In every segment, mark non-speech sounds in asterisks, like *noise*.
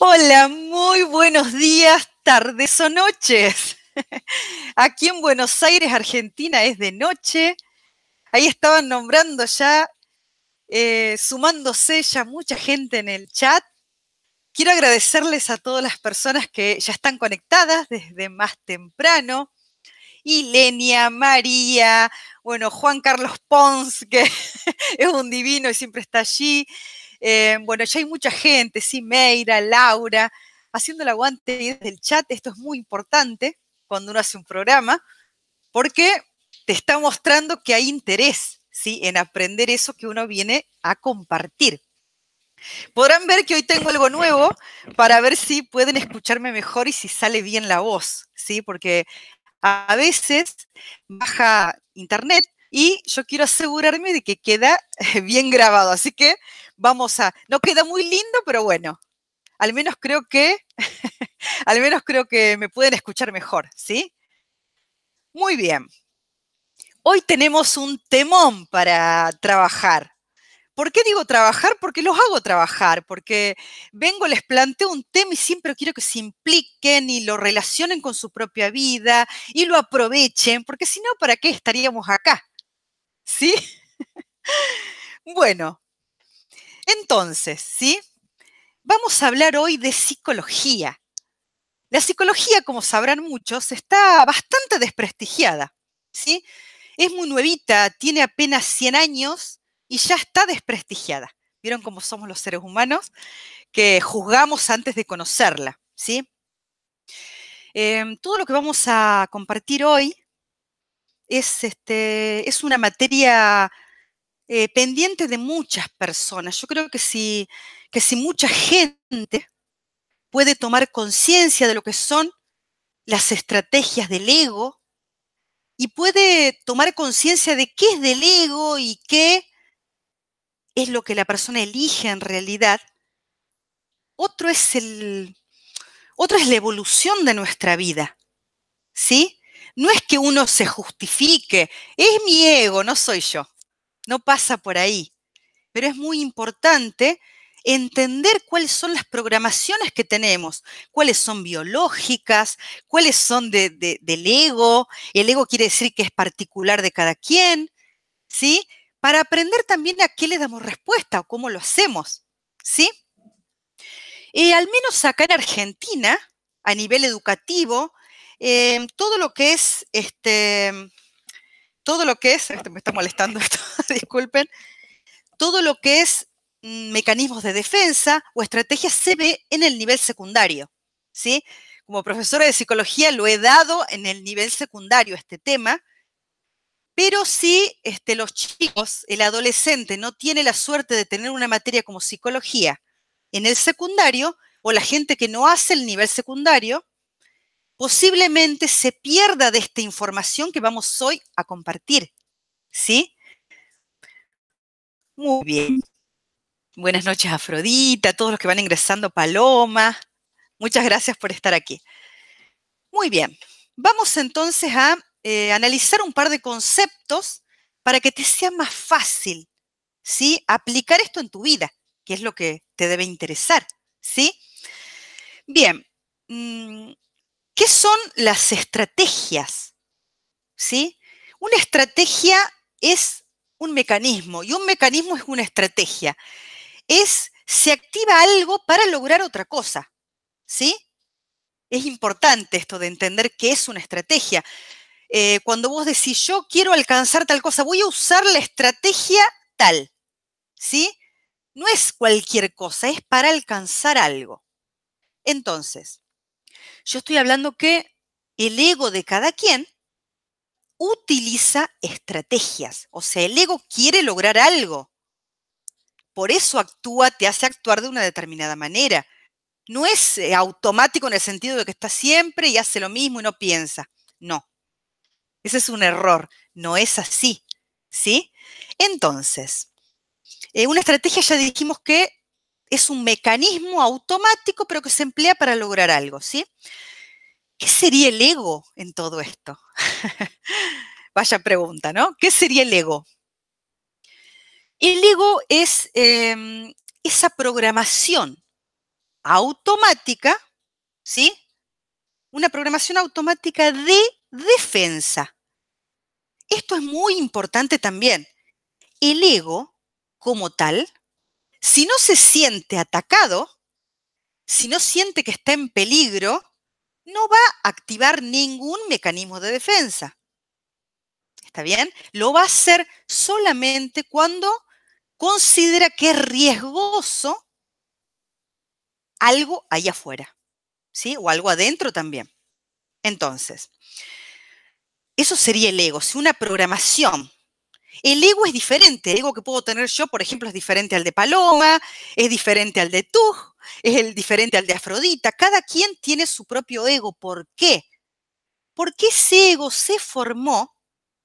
Hola, muy buenos días, tardes o noches. *laughs* Aquí en Buenos Aires, Argentina, es de noche. Ahí estaban nombrando ya, eh, sumándose ya mucha gente en el chat. Quiero agradecerles a todas las personas que ya están conectadas desde más temprano. Ilenia, María, bueno, Juan Carlos Pons, que *laughs* es un divino y siempre está allí. Eh, bueno, ya hay mucha gente, sí, Meira, Laura, haciendo el aguante del chat. Esto es muy importante cuando uno hace un programa, porque te está mostrando que hay interés ¿sí? en aprender eso que uno viene a compartir. Podrán ver que hoy tengo algo nuevo para ver si pueden escucharme mejor y si sale bien la voz, ¿sí? Porque a veces baja internet y yo quiero asegurarme de que queda *laughs* bien grabado. Así que vamos a, no queda muy lindo, pero bueno, al menos creo que, *laughs* al menos creo que me pueden escuchar mejor, ¿sí? Muy bien. Hoy tenemos un temón para trabajar. ¿Por qué digo trabajar? Porque los hago trabajar, porque vengo, les planteo un tema y siempre quiero que se impliquen y lo relacionen con su propia vida y lo aprovechen, porque si no, ¿para qué estaríamos acá? ¿Sí? *laughs* Bueno, entonces, ¿sí? Vamos a hablar hoy de psicología. La psicología, como sabrán muchos, está bastante desprestigiada, ¿sí? Es muy nuevita, tiene apenas 100 años y ya está desprestigiada. ¿Vieron cómo somos los seres humanos? Que juzgamos antes de conocerla, ¿sí? Em, todo lo que vamos a compartir hoy es, este, es una materia eh, pendiente de muchas personas. Yo creo que si, que si mucha gente puede tomar conciencia de lo que son las estrategias del ego y puede tomar conciencia de qué es del ego y qué es lo que la persona elige en realidad, otro es el, otra es la evolución de nuestra vida. ¿Sí? No es que uno se justifique, es mi ego, no soy yo no pasa por ahí. Pero es muy importante entender cuáles son las programaciones que tenemos, cuáles son biológicas, cuáles son de, del ego. El ego quiere decir que es particular de cada quien, ¿sí? Para aprender también a qué le damos respuesta o cómo lo hacemos, ¿sí? Y al menos acá en Argentina, a nivel educativo, eh, todo lo que es este, todo lo que es, *laughs* me está molestando esto, *laughs* disculpen, todo lo que es mm, mecanismos de defensa o estrategias se ve en el nivel secundario, ¿sí? Como profesora de psicología lo he dado en el nivel secundario este tema, pero si este, los chicos, el adolescente no tiene la suerte de tener una materia como psicología en el secundario, o la gente que no hace el nivel secundario, posiblemente se pierda de esta información que vamos hoy a compartir. ¿Sí? Muy bien. Buenas noches, Afrodita, a todos los que van ingresando, Paloma. Muchas gracias por estar aquí. Muy bien. Vamos entonces a eh, analizar un par de conceptos para que te sea más fácil, ¿sí? Aplicar esto en tu vida, que es lo que te debe interesar, ¿sí? Bien, mm, ¿Qué son las estrategias? ¿Sí? Una estrategia es un mecanismo y un mecanismo es una estrategia. Es, se activa algo para lograr otra cosa. ¿Sí? Es importante esto de entender que es una estrategia. Eh, cuando vos decís, yo quiero alcanzar tal cosa, voy a usar la estrategia tal. ¿Sí? No es cualquier cosa, es para alcanzar algo. Entonces, yo estoy hablando que el ego de cada quien utiliza estrategias, o sea, el ego quiere lograr algo. Por eso actúa, te hace actuar de una determinada manera. No es eh, automático en el sentido de que está siempre y hace lo mismo y no piensa. No. Ese es un error. No es así. ¿Sí? Entonces, eh, una estrategia ya dijimos que es un mecanismo automático, pero que se emplea para lograr algo, ¿sí? ¿Qué sería el ego en todo esto? *laughs* Vaya pregunta, ¿no? ¿Qué sería el ego? El ego es em, esa programación automática, ¿sí? Una programación automática de defensa. Esto es muy importante también. El ego, como tal, si no se siente atacado, si no siente que está en peligro, no va a activar ningún mecanismo de defensa. ¿Está bien? Lo va a hacer solamente cuando considera que es riesgoso algo allá afuera, ¿sí? O algo adentro también. Entonces, eso sería el ego, si una programación el ego es diferente, el ego que puedo tener yo, por ejemplo, es diferente al de Paloma, es diferente al de tú, es diferente al de Afrodita. Cada quien tiene su propio ego. ¿Por qué? Porque ese ego se formó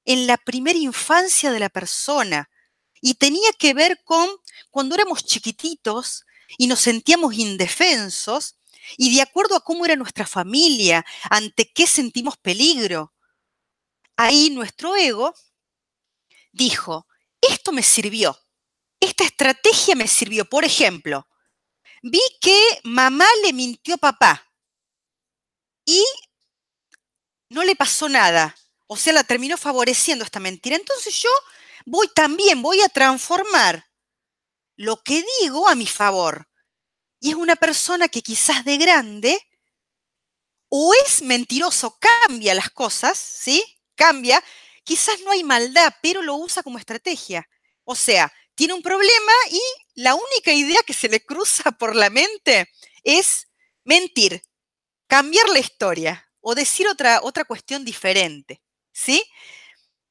en la primera infancia de la persona y tenía que ver con cuando éramos chiquititos y nos sentíamos indefensos y de acuerdo a cómo era nuestra familia, ante qué sentimos peligro. Ahí nuestro ego dijo, esto me sirvió, esta estrategia me sirvió. Por ejemplo, vi que mamá le mintió a papá y no le pasó nada. O sea, la terminó favoreciendo esta mentira. Entonces yo voy también, voy a transformar lo que digo a mi favor. Y es una persona que quizás de grande o es mentiroso, cambia las cosas, ¿sí? Cambia, quizás no hay maldad, pero lo usa como estrategia. O sea, tiene un problema y la única idea que se le cruza *laughs* por la mente es mentir, cambiar la historia o decir otra, otra cuestión diferente. ¿Sí?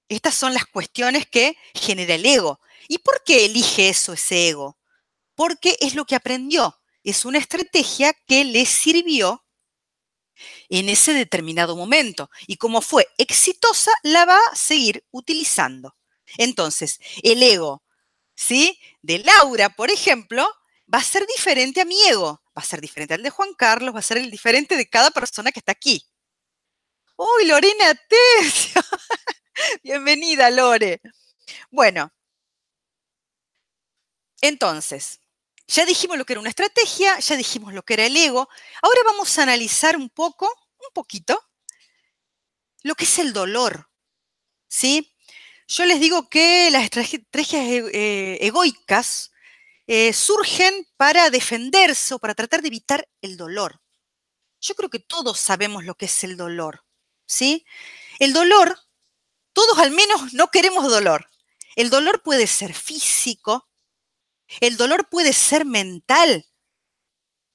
Estas son las cuestiones que genera el ego. ¿Y por qué elige eso, ese ego? Porque es lo que aprendió. Es una estrategia que le sirvió en ese determinado momento. Y como fue exitosa, la va a seguir utilizando. Entonces, el ego, ¿sí? De Laura, por ejemplo, va a ser diferente a mi ego, va a ser diferente al de Juan Carlos, va a ser el diferente de cada persona que está aquí. ¡Uy, Lorena Tesio! *laughs* Bienvenida, Lore. Bueno, entonces, ya dijimos lo que era una estrategia, ya dijimos lo que era el ego. Ahora vamos a analizar un poco un poquito lo que es el dolor, ¿sí? Yo les digo que las estrategias e-, e-, egoicas eh, surgen para defenderse o para tratar de evitar el dolor. Yo creo que todos sabemos lo que es el dolor, ¿sí? El dolor, todos al menos no queremos dolor. El dolor puede ser físico, el dolor puede ser mental,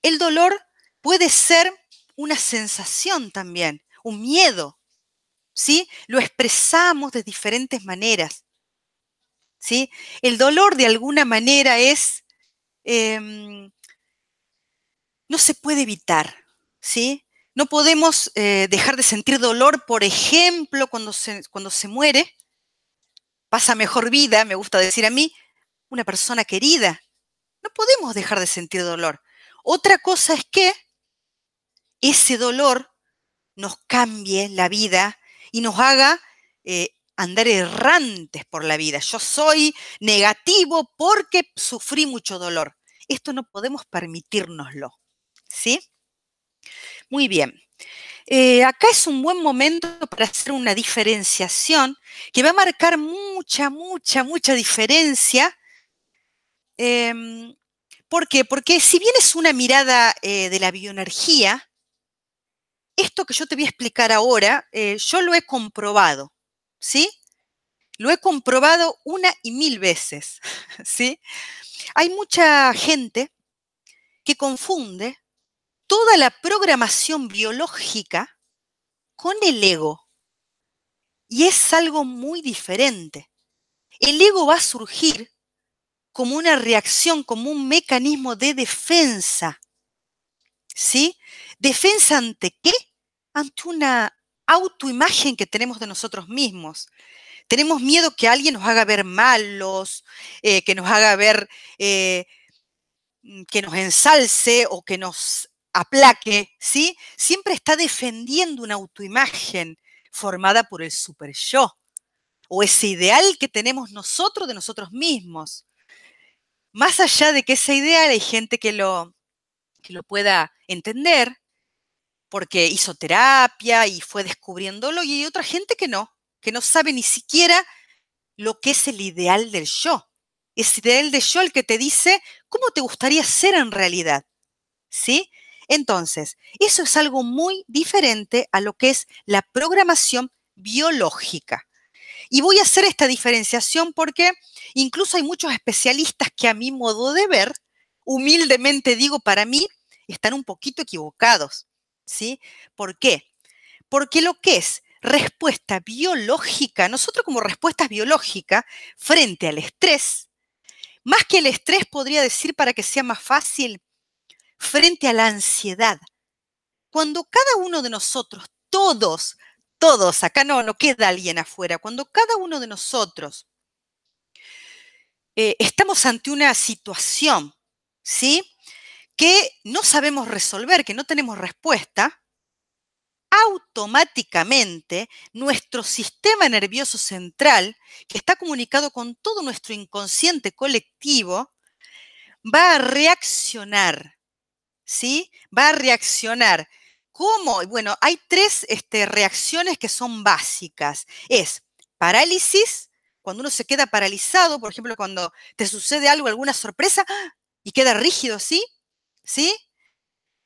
el dolor puede ser una sensación también, un miedo, ¿sí? Lo expresamos de diferentes maneras, ¿sí? El dolor de alguna manera es, em, no se puede evitar, ¿sí? No podemos eh, dejar de sentir dolor, por ejemplo, cuando cuando se muere, pasa mejor vida, me gusta decir a mí, una persona querida. No podemos dejar de sentir dolor. Otra cosa es que ese dolor nos cambie la vida y nos haga eh, andar errantes por la vida. Yo soy negativo porque sufrí mucho dolor. Esto no podemos permitirnoslo, ¿Sí? Muy bien. Eh, acá es un buen momento para hacer una diferenciación que va a marcar mucha, mucha, mucha diferencia. Em, ¿Por qué? Porque si bien es una mirada eh, de la bioenergía, esto que yo te voy a explicar ahora, eh, yo lo he comprobado, ¿sí? Lo he comprobado una y mil veces, *laughs* ¿sí? Hay mucha gente que confunde toda la programación biológica con el ego. Y es algo muy diferente. El ego va a surgir como una reacción, como un mecanismo de defensa. ¿Sí? ¿Defensa ante qué? Ante una autoimagen que tenemos de nosotros mismos. Tenemos miedo que alguien nos haga ver malos, eh, que nos haga ver, eh, mm, que nos ensalce o que nos aplaque, ¿sí? Siempre está defendiendo una autoimagen formada por el super yo o ese ideal que tenemos nosotros de nosotros mismos. Más allá de que ese ideal hay gente que lo, que lo pueda entender, porque hizo terapia y fue descubriéndolo, y hay otra gente que no, que no sabe ni siquiera lo que es el ideal del yo. Es ideal del yo el que te dice cómo te gustaría ser en realidad. ¿Sí? Entonces, eso es algo muy diferente a lo que es la programación biológica. Y voy a hacer esta diferenciación porque incluso hay muchos especialistas que a mi modo de ver, humildemente digo para mí, están un poquito equivocados. ¿sí? ¿Por qué? Porque lo que es respuesta biológica, nosotros como respuestas biológica, frente al estrés, más que el estrés podría decir para que sea más fácil, frente a la ansiedad. Cuando cada uno de nosotros, todos, todos, acá no, no queda alguien afuera, cuando cada uno de nosotros eh, estamos ante una situación, ¿sí? que no sabemos resolver, que no tenemos respuesta, automáticamente nuestro sistema nervioso central, que está comunicado con todo nuestro inconsciente colectivo, va a reaccionar, ¿sí? Va a reaccionar. ¿Cómo? Bueno, hay tres este, reacciones que son básicas. Es parálisis, cuando uno se queda paralizado, por ejemplo, cuando te sucede algo, alguna sorpresa, ¡ah! y queda rígido, ¿sí? ¿sí?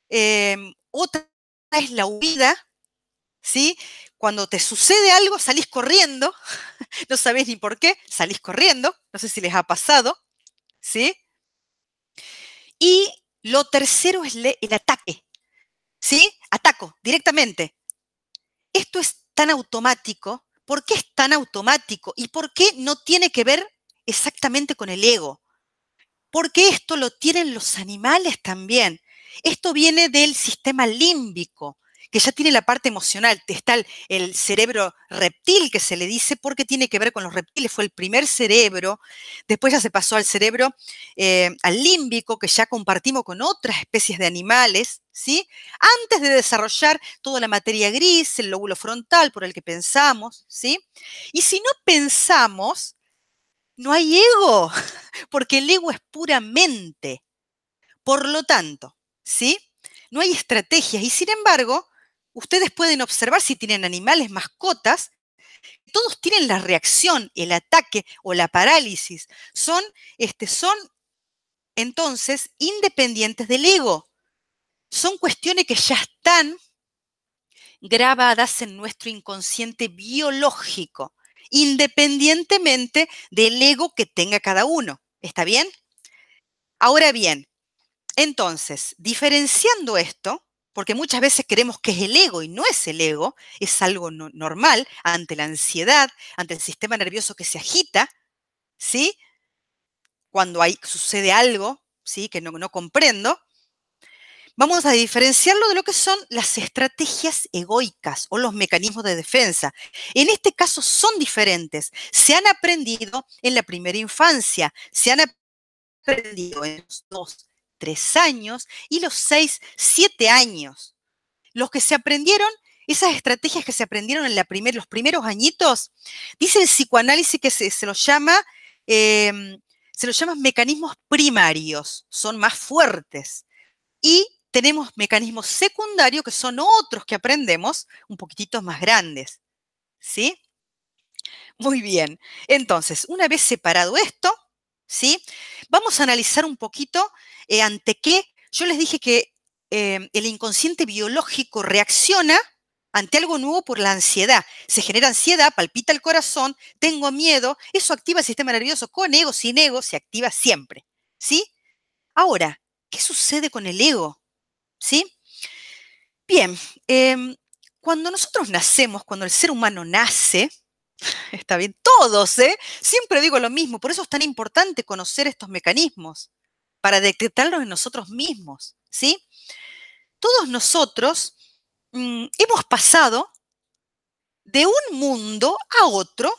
Em, otra es la huida, ¿sí? Cuando te sucede algo, salís corriendo, *laughs* no sabés ni por qué, salís corriendo, no sé si les ha pasado, ¿sí? Y lo tercero es el ataque, ¿sí? Ataco directamente. Esto es tan automático, ¿por qué es tan automático? ¿Y por qué no tiene que ver exactamente con el ego? porque esto lo tienen los animales también. Esto viene del sistema límbico, que ya tiene la parte emocional, está el, cerebro reptil que se le dice porque tiene que ver con los reptiles, fue el primer cerebro, después ya se pasó al cerebro, eh, al límbico que ya compartimos con otras especies de animales, ¿sí? Antes de desarrollar toda la materia gris, el lóbulo frontal por el que pensamos, ¿sí? Y si no pensamos, no hay ego. *laughs* porque el ego es puramente. Por lo tanto, ¿sí? No hay estrategias y sin embargo, ustedes pueden observar si tienen animales, mascotas, todos tienen la reacción, el ataque o la parálisis. Son, este, son entonces independientes del ego. Son cuestiones que ya están grabadas en nuestro inconsciente biológico, independientemente del ego que tenga cada uno. ¿Está bien? Ahora bien, entonces, diferenciando esto, porque muchas veces creemos que es el ego y no es el ego, es algo normal ante la ansiedad, ante el sistema nervioso que se agita, ¿sí? Cuando hay, sucede algo, ¿sí? Que no comprendo, vamos a diferenciarlo de lo que son las estrategias egoicas o los mecanismos de defensa. En este caso son diferentes. Se han aprendido en la primera infancia, se han aprendido en los dos, tres años y los seis, siete años. Los que se aprendieron, esas estrategias que se aprendieron en la los primeros añitos, dice el psicoanálisis que se, los llama... Em, se los llaman mecanismos primarios, son más fuertes. Y tenemos mecanismos secundarios que son otros que aprendemos un poquititos más grandes. ¿Sí? Muy bien. Entonces, una vez separado esto, ¿sí? Vamos a analizar un poquito eh, ante qué. Yo les dije que em, el inconsciente biológico reacciona ante algo nuevo por la ansiedad. Se genera ansiedad, palpita el corazón, tengo miedo, eso activa el sistema nervioso con ego, sin ego, se activa siempre. ¿Sí? Ahora, ¿qué sucede con el ego? ¿sí? Bien, em, cuando nosotros nacemos, cuando el ser humano nace, *laughs* está bien, todos, ¿eh? Siempre digo lo mismo, por eso es tan importante conocer estos mecanismos, para detectarlos en nosotros mismos, ¿sí? Todos nosotros mm, hemos pasado de un mundo a otro,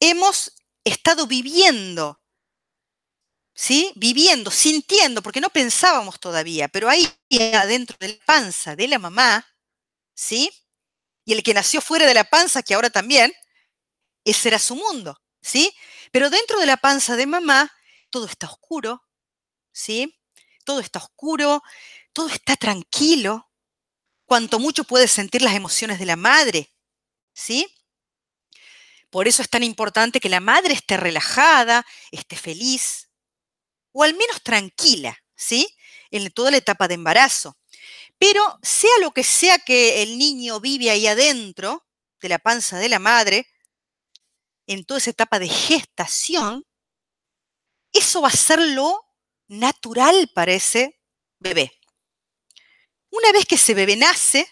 hemos estado viviendo ¿sí? Viviendo, sintiendo, porque no pensábamos todavía, pero ahí adentro de la panza de la mamá, ¿sí? Y el que nació fuera de la panza, que ahora también, ese era su mundo, ¿sí? Pero dentro de la panza de mamá, todo está oscuro, ¿sí? Todo está oscuro, todo está tranquilo, cuanto mucho puedes sentir las emociones de la madre, ¿sí? Por eso es tan importante que la madre esté relajada, esté feliz, o al menos tranquila, ¿sí? En toda la etapa de embarazo. Pero sea lo que sea que el niño vive ahí adentro de la panza de la madre, en toda esa etapa de gestación, eso va a ser lo natural para ese bebé. Una vez que ese bebé nace,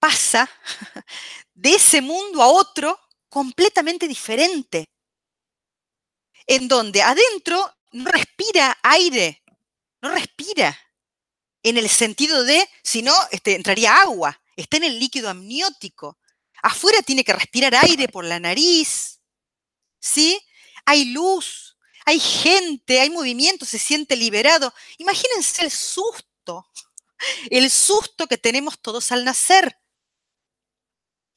pasa *laughs* de ese mundo a otro completamente diferente en donde adentro no respira aire, no respira, en el sentido de, si no, este, entraría agua, está en el líquido amniótico. Afuera tiene que respirar aire por la nariz, ¿sí? Hay luz, hay gente, hay movimiento, se siente liberado. Imagínense el susto, el susto que tenemos todos al nacer,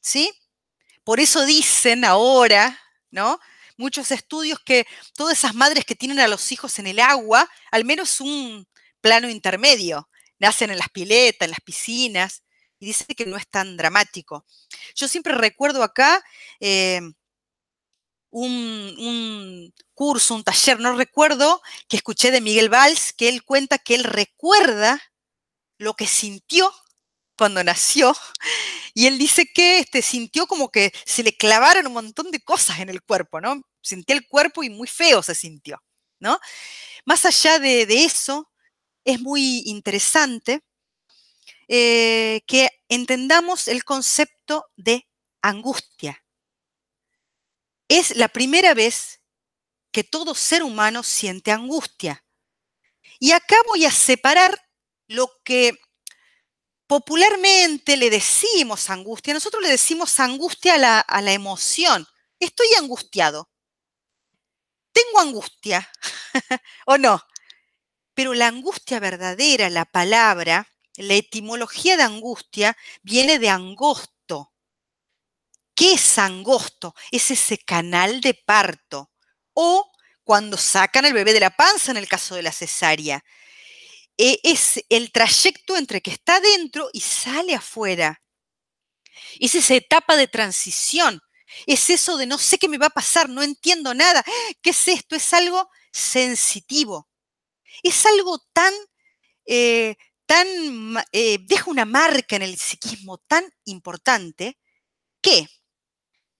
¿sí? Por eso dicen ahora, ¿no? muchos estudios que todas esas madres que tienen a los hijos en el agua, al menos un plano intermedio, nacen en las piletas, en las piscinas, y dice que no es tan dramático. Yo siempre recuerdo acá eh, un, curso, un taller, no recuerdo, que escuché de Miguel Valls, que él cuenta que él recuerda lo que sintió cuando nació, y él dice que este, sintió como que se le clavaron un montón de cosas en el cuerpo, ¿no? Sintió el cuerpo y muy feo se sintió, ¿no? Más allá de, eso, es muy interesante eh, que entendamos el concepto de angustia. Es la primera vez que todo ser humano siente angustia. Y acá voy a separar lo que popularmente le decimos angustia, nosotros le decimos angustia a la, emoción. Estoy angustiado. Tengo angustia, *laughs* ¿o no? Pero la angustia verdadera, la palabra, la etimología de angustia viene de angosto. ¿Qué es angosto? Es ese canal de parto. O cuando sacan al bebé de la panza en el caso de la cesárea. E-, es el trayecto entre que está dentro y sale afuera. Es esa etapa de transición. Es eso de no sé qué me va a pasar, no entiendo nada. ¿Qué es esto? Es algo sensitivo. Es algo tan, eh, tan, eh, deja una marca en el psiquismo tan importante que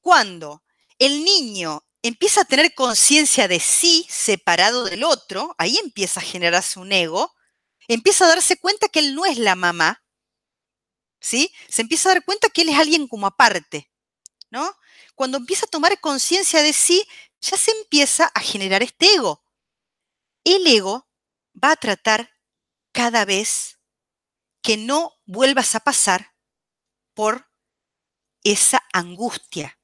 cuando el niño empieza a tener conciencia de sí separado del otro, ahí empieza a generarse un ego, empieza a darse cuenta que él no es la mamá, ¿sí? Se empieza a dar cuenta que él es alguien como aparte, ¿no? Cuando empieza a tomar conciencia de sí, ya se empieza a generar este ego. El ego va a tratar cada vez que no vuelvas a pasar por esa angustia,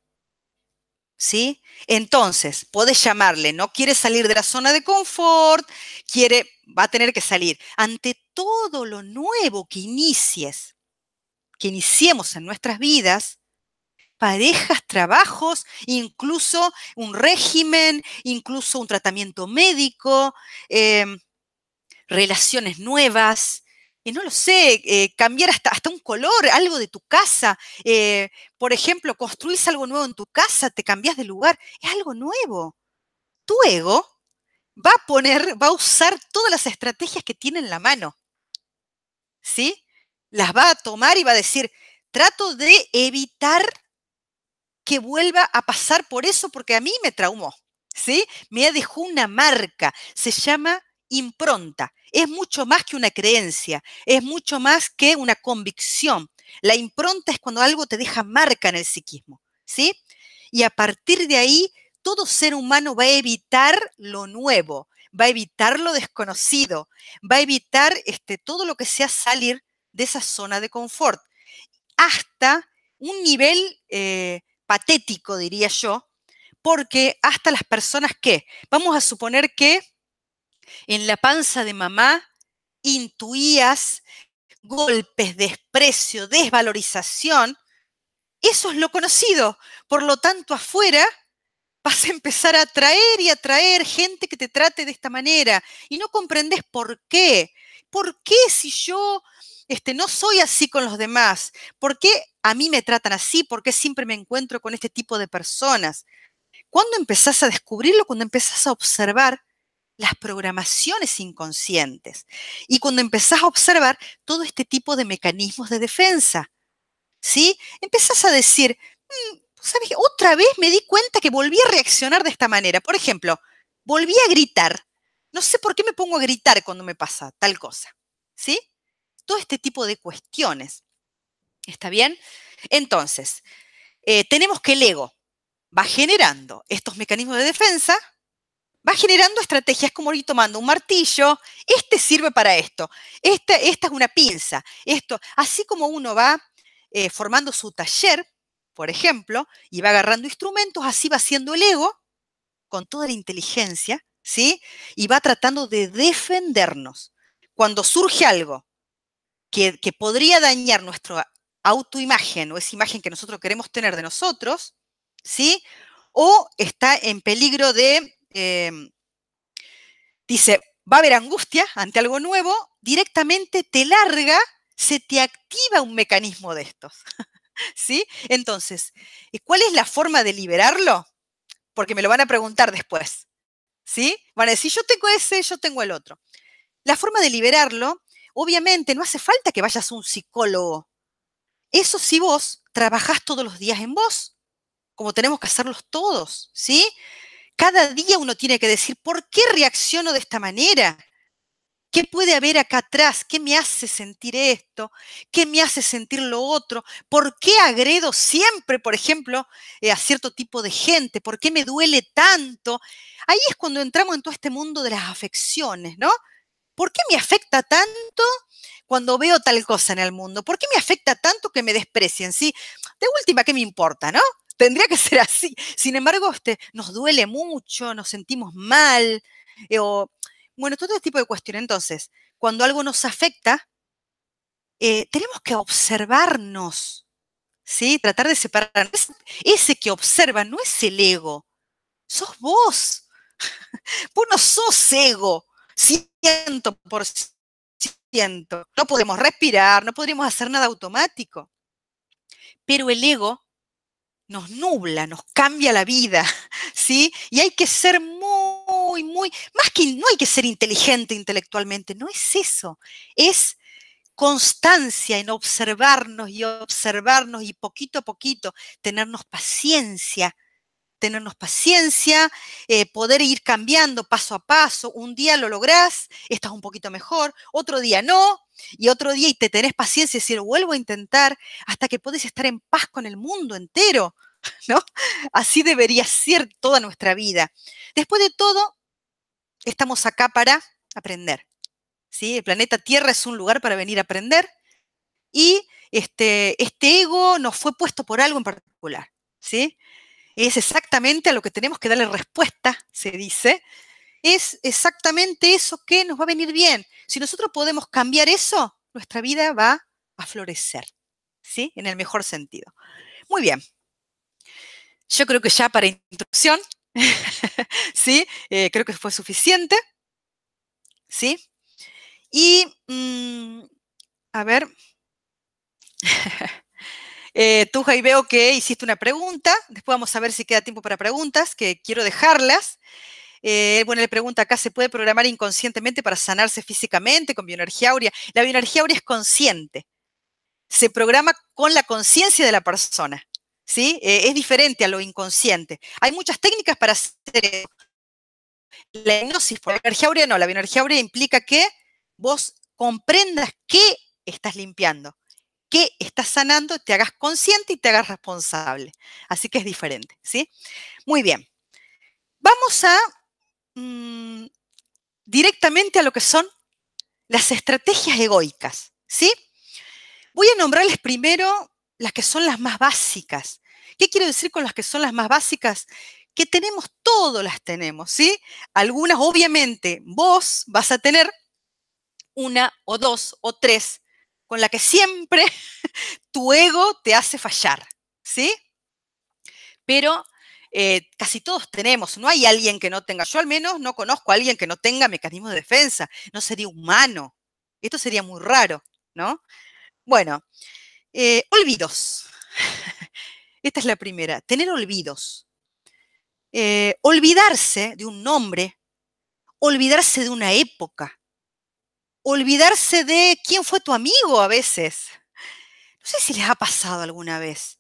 ¿sí? Entonces, puedes llamarle, no quiere salir de la zona de confort, quiere, va a tener que salir. Ante todo lo nuevo que inicies, que iniciemos en nuestras vidas, parejas, trabajos, incluso un régimen, incluso un tratamiento médico, em, relaciones nuevas, y no lo sé, eh, cambiar hasta, un color, algo de tu casa. Eh, por ejemplo, construís algo nuevo en tu casa, te cambias de lugar, es algo nuevo. Tu ego va a poner, va a usar todas las estrategias que tiene en la mano. ¿Sí? Las va a tomar y va a decir, trato de evitar que vuelva a pasar por eso porque a mí me traumó. ¿Sí? Me dejó una marca, se llama impronta. Es mucho más que una creencia, es mucho más que una convicción. La impronta es cuando algo te deja marca en el psiquismo, ¿sí? Y a partir de ahí, todo ser humano va a evitar lo nuevo, va a evitar lo desconocido, va a evitar este, todo lo que sea salir de esa zona de confort, hasta un nivel eh, patético, diría yo, porque hasta las personas que, vamos a suponer que en la panza de mamá intuías golpes, desprecio, desvalorización, eso es lo conocido. Por lo tanto, afuera vas a empezar a atraer y atraer gente que te trate de esta manera y no comprendes por qué. ¿Por qué si yo este, no soy así con los demás? ¿Por qué a mí me tratan así? ¿Por qué siempre me encuentro con este tipo de personas? ¿Cuándo empezás a descubrirlo, cuando empezás a observar las programaciones inconscientes. Y cuando empezás a observar todo este tipo de mecanismos de defensa, ¿sí? Empezás a decir, mm, ¿sabes Otra vez me di cuenta que volví a reaccionar de esta manera. Por ejemplo, volví a gritar. No sé por qué me pongo a gritar cuando me pasa tal cosa, ¿sí? Todo este tipo de cuestiones. ¿Está bien? Entonces, eh, tenemos que el ego va generando estos mecanismos de defensa, Va generando estrategias como ir tomando un martillo, este sirve para esto, esta, esta es una pinza, esto, así como uno va eh, formando su taller, por ejemplo, y va agarrando instrumentos, así va haciendo el ego con toda la inteligencia, ¿sí? Y va tratando de defendernos. Cuando surge algo que, que podría dañar nuestra autoimagen o esa imagen que nosotros queremos tener de nosotros, ¿sí? O está en peligro de Em, dice, va a haber angustia ante algo nuevo, directamente te larga, se te activa un mecanismo de estos. *laughs* ¿Sí? Entonces, eh, ¿cuál es la forma de liberarlo? Porque me lo van a preguntar después. ¿Sí? Van a decir, yo tengo ese, yo tengo el otro. La forma de liberarlo, obviamente, no hace falta que vayas a un psicólogo. Eso si vos trabajás todos los días en vos, como tenemos que hacerlos todos, ¿sí? Cada día uno tiene que decir, ¿por qué reacciono de esta manera? ¿Qué puede haber acá atrás? ¿Qué me hace sentir esto? ¿Qué me hace sentir lo otro? ¿Por qué agredo siempre, por ejemplo, eh, a cierto tipo de gente? ¿Por qué me duele tanto? Ahí es cuando entramos en todo este mundo de las afecciones, ¿no? ¿Por qué me afecta tanto cuando veo tal cosa en el mundo? ¿Por qué me afecta tanto que me desprecien? ¿Sí? De última, ¿qué me importa, no? tendría que ser así. Sin embargo, este, nos duele mucho, nos sentimos mal, eh, o, bueno, todo este tipo de cuestiones. Entonces, cuando algo nos afecta, eh, tenemos que observarnos, ¿sí? Tratar de separarnos. Ese que observa no es el ego, sos vos. *laughs* Vos no sos ego, ciento por ciento. No podemos respirar, no podríamos hacer nada automático. Pero el ego nos nubla, nos cambia la vida, *laughs* ¿sí? Y hay que ser muy, muy, más que no hay que ser inteligente intelectualmente, no es eso, es constancia en observarnos y observarnos y poquito a poquito tenernos paciencia, tenernos paciencia, eh, poder ir cambiando paso a paso, un día lo lográs, estás un poquito mejor, otro día no, y otro día y te tenés paciencia y decir, vuelvo a intentar hasta que podés estar en paz con el mundo entero, *laughs* ¿no? Así debería ser toda nuestra vida. Después de todo, estamos acá para aprender. ¿sí? El planeta Tierra es un lugar para venir a aprender y este, este ego nos fue puesto por algo en particular. ¿sí? Es exactamente a lo que tenemos que darle respuesta, se dice, es exactamente eso que nos va a venir bien. Si nosotros podemos cambiar eso, nuestra vida va a florecer, ¿sí? En el mejor sentido. Muy bien. Yo creo que ya para introducción, *laughs* ¿sí? Eh, creo que fue suficiente, ¿sí? Y, mm, a ver, *laughs* eh, tú, Jai, veo que hiciste una pregunta, después vamos a ver si queda tiempo para preguntas, que quiero dejarlas. Eh, bueno, le pregunta acá, ¿se puede programar inconscientemente para sanarse físicamente con bioenergía áurea? La bioenergía áurea es consciente. Se programa con la conciencia de la persona. ¿sí? Eh, es diferente a lo inconsciente. Hay muchas técnicas para hacer La hipnosis por la energía áurea no. La bioenergía áurea implica que vos comprendas qué estás limpiando, qué estás sanando, te hagas consciente y te hagas responsable. Así que es diferente, ¿sí? Muy bien. Vamos a Mm, directamente a lo que son las estrategias egoicas, ¿sí? Voy a nombrarles primero las que son las más básicas. ¿Qué quiero decir con las que son las más básicas? Que tenemos, todas las tenemos, ¿sí? Algunas, obviamente, vos vas a tener una o dos o tres con la que siempre *laughs* tu ego te hace fallar, ¿sí? Pero eh, casi todos tenemos, no hay alguien que no tenga, yo al menos no conozco a alguien que no tenga mecanismos de defensa, no sería humano, esto sería muy raro, ¿no? Bueno, eh, olvidos. *laughs* Esta es la primera, tener olvidos. Eh, olvidarse de un nombre, olvidarse de una época, olvidarse de quién fue tu amigo a veces. No sé si les ha pasado alguna vez.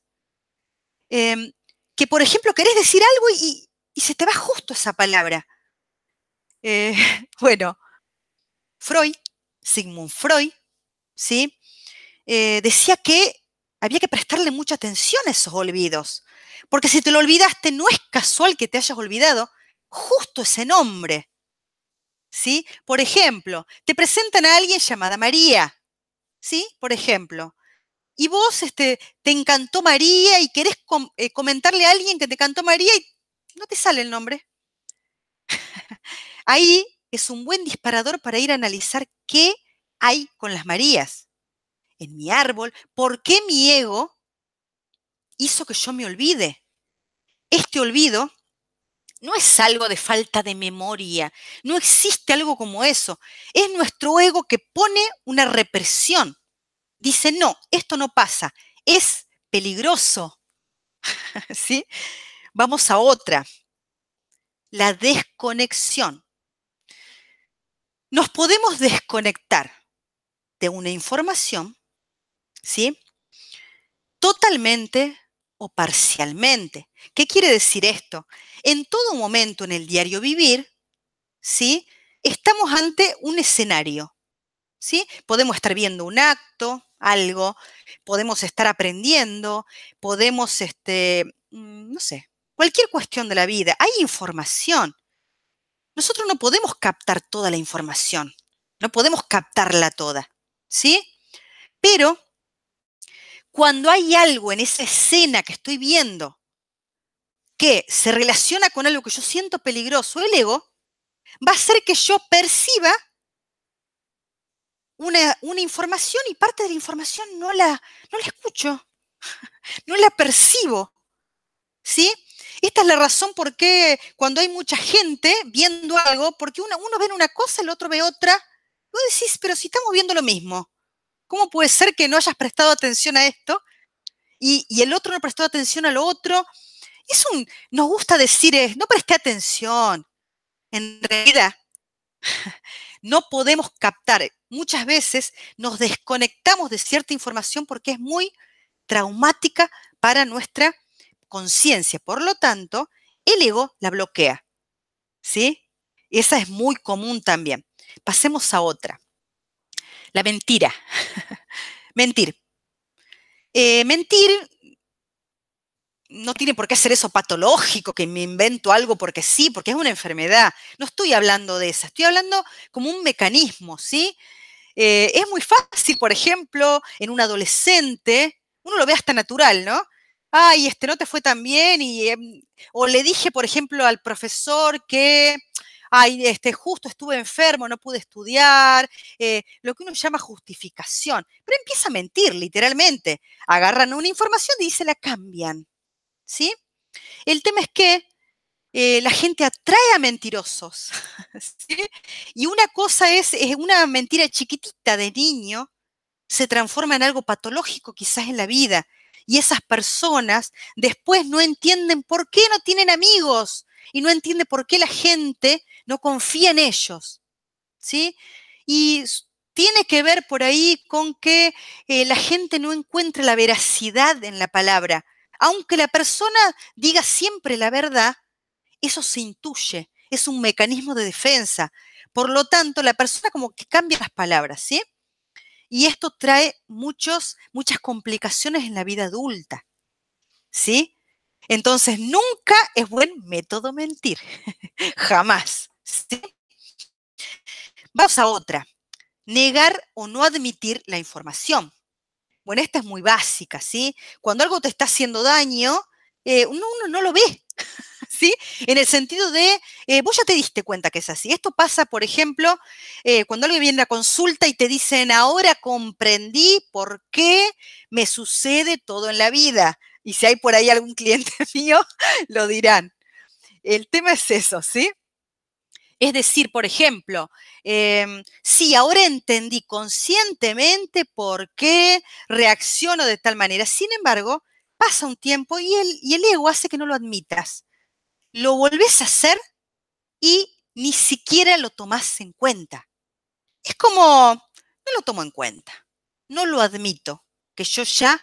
Em, que, por ejemplo, querés decir algo y, se te va justo esa palabra. Eh, *laughs* bueno, Freud, Sigmund Freud, ¿sí? Eh, decía que había que prestarle mucha atención a esos olvidos, porque si te lo olvidaste, no es casual que te hayas olvidado justo ese nombre. ¿Sí? Por ejemplo, te presentan a alguien llamada María, ¿sí? Por ejemplo, y vos este, te encantó María y querés eh, comentarle a alguien que te encantó María y no te sale el nombre. *laughs* Ahí es un buen disparador para ir a analizar qué hay con las Marías en mi árbol, por qué mi ego hizo que yo me olvide. Este olvido no es algo de falta de memoria, no existe algo como eso. Es nuestro ego que pone una represión dice, no, esto no pasa, es peligroso. *laughs* ¿Sí? Vamos a otra, la desconexión. Nos podemos desconectar de una información, ¿sí? Totalmente o parcialmente. ¿Qué quiere decir esto? En todo momento en el diario vivir, ¿sí? Estamos ante un escenario Podemos estar viendo un acto, algo, podemos estar aprendiendo, podemos, este, mm, no sé, cualquier cuestión de la vida. Hay información. Nosotros no podemos captar toda la información, no podemos captarla toda, ¿sí? Pero cuando hay algo en esa escena que estoy viendo que se relaciona con algo que yo siento peligroso, el ego, va a hacer que yo perciba una, información y parte de la información no la, escucho, *laughs* no la percibo. ¿Sí? Esta es la razón por qué cuando hay mucha gente viendo algo, porque uno, ve una cosa, el otro ve otra, vos decís, pero si estamos viendo lo mismo, ¿cómo puede ser que no hayas prestado atención a esto y, el otro no prestó atención a lo otro? Es nos gusta decir, eh, no presté atención. En realidad, *laughs* no podemos captar. Muchas veces nos desconectamos de cierta información porque es muy traumática para nuestra conciencia. Por lo tanto, el ego la bloquea. ¿Sí? Esa es muy común también. Pasemos a otra. La mentira. *laughs* mentir. Eh, mentir no tiene por qué ser eso patológico, que me invento algo porque sí, porque es una enfermedad. No estoy hablando de esa, estoy hablando como un mecanismo, ¿sí? Eh, es muy fácil, por ejemplo, en un adolescente, uno lo ve hasta natural, ¿no? Ay, este no te fue tan bien, y, em, o le dije, por ejemplo, al profesor que, ay, este, justo estuve enfermo, no pude estudiar, eh, lo que uno llama justificación, pero empieza a mentir, literalmente. Agarran una información y se la cambian. ¿sí? El tema es que eh, la gente atrae a mentirosos, *laughs* Y una cosa es, una mentira chiquitita de niño, se transforma en algo patológico quizás en la vida. Y esas personas después no entienden por qué no tienen amigos y no entienden por qué la gente no confía en ellos. ¿Sí? Y tiene que ver por ahí con que eh, la gente no encuentra la veracidad en la palabra. Aunque la persona diga siempre la verdad, eso se intuye, es un mecanismo de defensa. Por lo tanto, la persona como que cambia las palabras, ¿sí? Y esto trae muchos, muchas complicaciones en la vida adulta, ¿sí? Entonces, nunca es buen método mentir, *laughs* jamás, ¿sí? Vamos a otra, negar o no admitir la información. Bueno, esta es muy básica, ¿sí? Cuando algo te está haciendo daño, eh, uno, no lo ve, *laughs* ¿sí? En el sentido de, eh, vos ya te diste cuenta que es así. Esto pasa, por ejemplo, eh, cuando alguien viene a consulta y te dicen, ahora comprendí por qué me sucede todo en la vida. Y si hay por ahí algún cliente *laughs* mío, lo dirán. El tema es eso, ¿sí? Es decir, por ejemplo, em, sí, ahora entendí conscientemente por qué reacciono de tal manera. Sin embargo, pasa un tiempo y el, y el ego hace que no lo admitas. Lo volvés a hacer y ni siquiera lo tomás en cuenta. Es como, no lo tomo en cuenta, no lo admito, que yo ya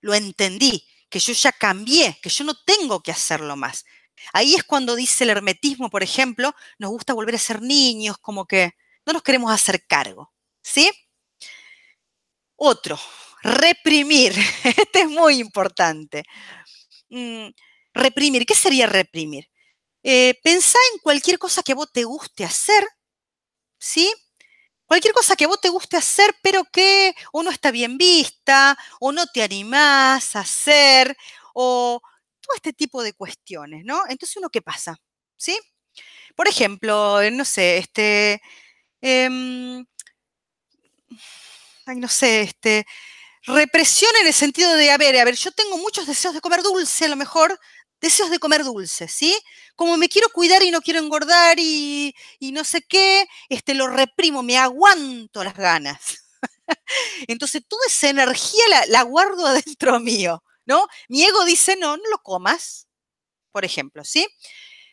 lo entendí, que yo ya cambié, que yo no tengo que hacerlo más. Ahí es cuando dice el hermetismo, por ejemplo, nos gusta volver a ser niños, como que no nos queremos hacer cargo, ¿sí? Otro, reprimir. *laughs* Este es muy importante. Mm, reprimir, ¿qué sería reprimir? Eh, pensá en cualquier cosa que a vos te guste hacer, ¿sí? Cualquier cosa que vos te guste hacer, pero que o no está bien vista, o no te animás a hacer, o todo este tipo de cuestiones, ¿no? Entonces, ¿uno qué pasa? ¿Sí? Por ejemplo, eh, no sé, este... Em, no sé, este... Represión en el sentido de, a ver, a ver, yo tengo muchos deseos de comer dulce, a lo mejor deseos de comer dulce, ¿sí? Como me quiero cuidar y no quiero engordar y, y no sé qué, este, lo reprimo, me aguanto las ganas. *laughs* Entonces, toda esa energía la, la guardo *laughs* adentro mío. ¿no? Mi ego dice, no, no lo comas, por ejemplo, ¿sí?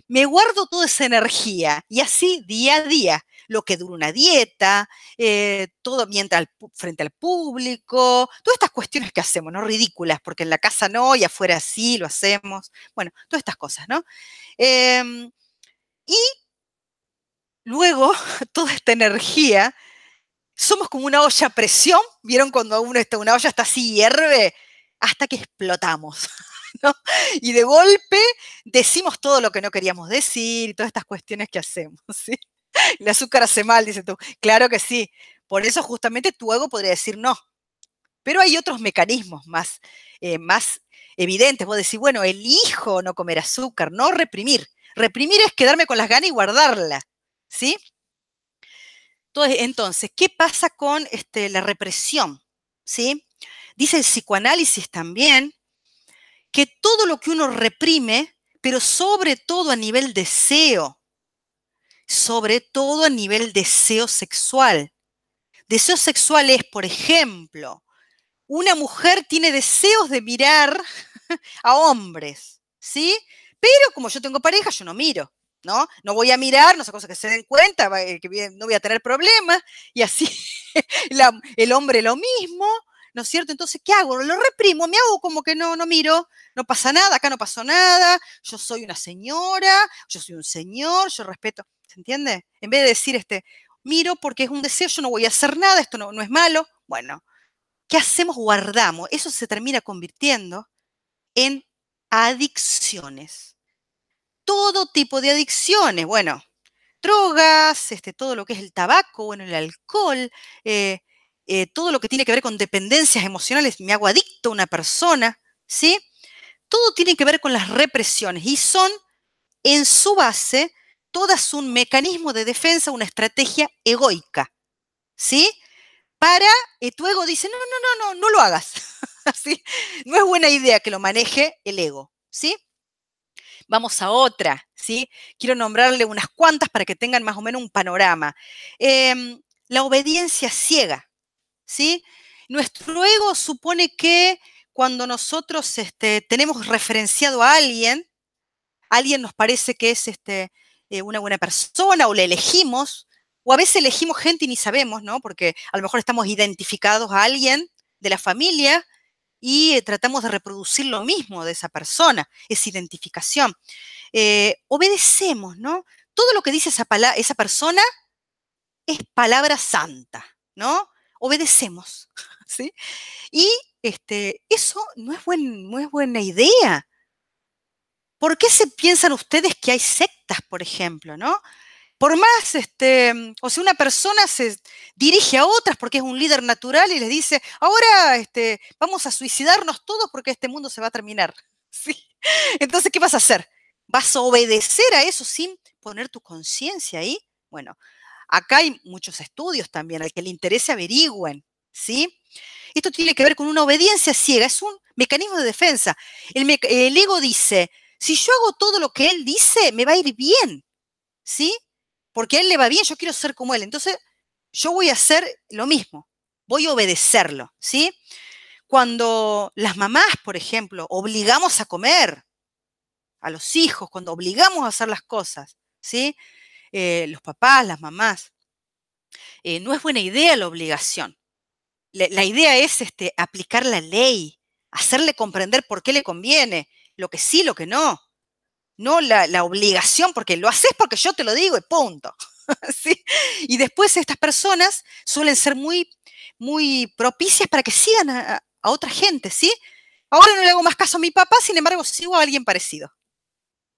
Me guardo toda esa energía y así día a día, lo que dura una dieta, eh, todo mientras frente al público, todas estas cuestiones que hacemos, ¿no? Ridículas, porque en la casa no y afuera sí lo hacemos, bueno, todas estas cosas, ¿no? Em, y luego, *laughs* toda esta energía, somos como una olla a presión, ¿vieron cuando uno una olla está así hierve? hasta que explotamos. *laughs* ¿no? Y de golpe decimos todo lo que no queríamos decir y todas estas cuestiones que hacemos. *laughs* ¿sí? El azúcar hace mal, dice tú. Claro que sí. Por eso justamente tu ego podría decir no. Pero hay otros mecanismos más, eh, más evidentes. Vos decís, bueno, elijo no comer azúcar, no reprimir. Reprimir es quedarme con las ganas y guardarla. ¿Sí? Entonces, ¿qué pasa con este, la represión? ¿Sí? Dice el psicoanálisis también que todo lo que uno reprime, pero sobre todo a nivel deseo, sobre todo a nivel deseo sexual. Deseo sexual es, por ejemplo, una mujer tiene deseos de mirar *laughs* a hombres, ¿sí? Pero como yo tengo pareja, yo no miro, ¿no? No voy a mirar, no sé, cosas que se den cuenta, eh, que no voy a tener problemas, y así *laughs* el hombre lo mismo, ¿no es cierto? Entonces, ¿qué hago? Lo reprimo, me hago como que no, no miro, no pasa nada, acá no pasó nada, yo soy una señora, yo soy un señor, yo respeto, ¿se entiende? En vez de decir, este, miro porque es un deseo, yo no voy a hacer nada, esto no, es malo, bueno, ¿qué hacemos? Guardamos, eso se termina convirtiendo en adicciones. Todo tipo de adicciones, bueno, drogas, este, todo lo que es el tabaco, bueno, el alcohol, eh, eh, todo lo que tiene que ver con dependencias emocionales, me hago adicto a una persona, ¿sí? Todo tiene que ver con las represiones y son en su base todas un mecanismo de defensa, una estrategia egoica, ¿sí? Para, eh, tu ego dice, no, no, no, no, no lo hagas, *laughs* ¿sí? No es buena idea que lo maneje el ego, ¿sí? Vamos a otra, ¿sí? Quiero nombrarle unas cuantas para que tengan más o menos un panorama. Em, la obediencia ciega, ¿sí? Nuestro ego supone que cuando nosotros este, tenemos referenciado a alguien, alguien nos parece que es este, eh, una buena persona o le elegimos, o a veces elegimos gente y ni sabemos, ¿no? Porque a lo mejor estamos identificados a alguien de la familia y eh, tratamos de reproducir lo mismo de esa persona, esa identificación. Eh, obedecemos, ¿no? Todo lo que dice esa, esa persona es palabra santa, ¿no? obedecemos, *laughs* ¿sí? Y este, eso no es, buen, buena idea. ¿Por qué se piensan ustedes que hay sectas, por ejemplo, no? Por más, este, mm, o sea, una persona se dirige a otras porque es un líder natural y les dice, ahora este, vamos a suicidarnos todos porque este mundo se va a terminar. *laughs* ¿Sí? Entonces, ¿qué vas a hacer? ¿Vas a obedecer a eso sin poner tu conciencia ahí? Bueno, Acá hay muchos estudios también, al que le interese averigüen, ¿sí? Esto tiene que ver con una obediencia ciega, es un mecanismo de defensa. El, ego dice, si yo hago todo lo que él dice, me va a ir bien, ¿sí? Porque a él le va bien, yo quiero ser como él. Entonces, yo voy a hacer lo mismo, voy a obedecerlo, ¿sí? Cuando las mamás, por ejemplo, obligamos a comer a los hijos, cuando obligamos a hacer las cosas, ¿sí? Eh, los papás, las mamás. Eh, no es buena idea la obligación. La, idea es este, aplicar la ley, hacerle comprender por qué le conviene, lo que sí, lo que no. No la, obligación, porque lo haces porque yo te lo digo y punto. *laughs* ¿Sí? Y después estas personas suelen ser muy, muy propicias para que sigan a, a, otra gente, ¿sí? Ahora no le hago más caso a mi papá, sin embargo sigo a alguien parecido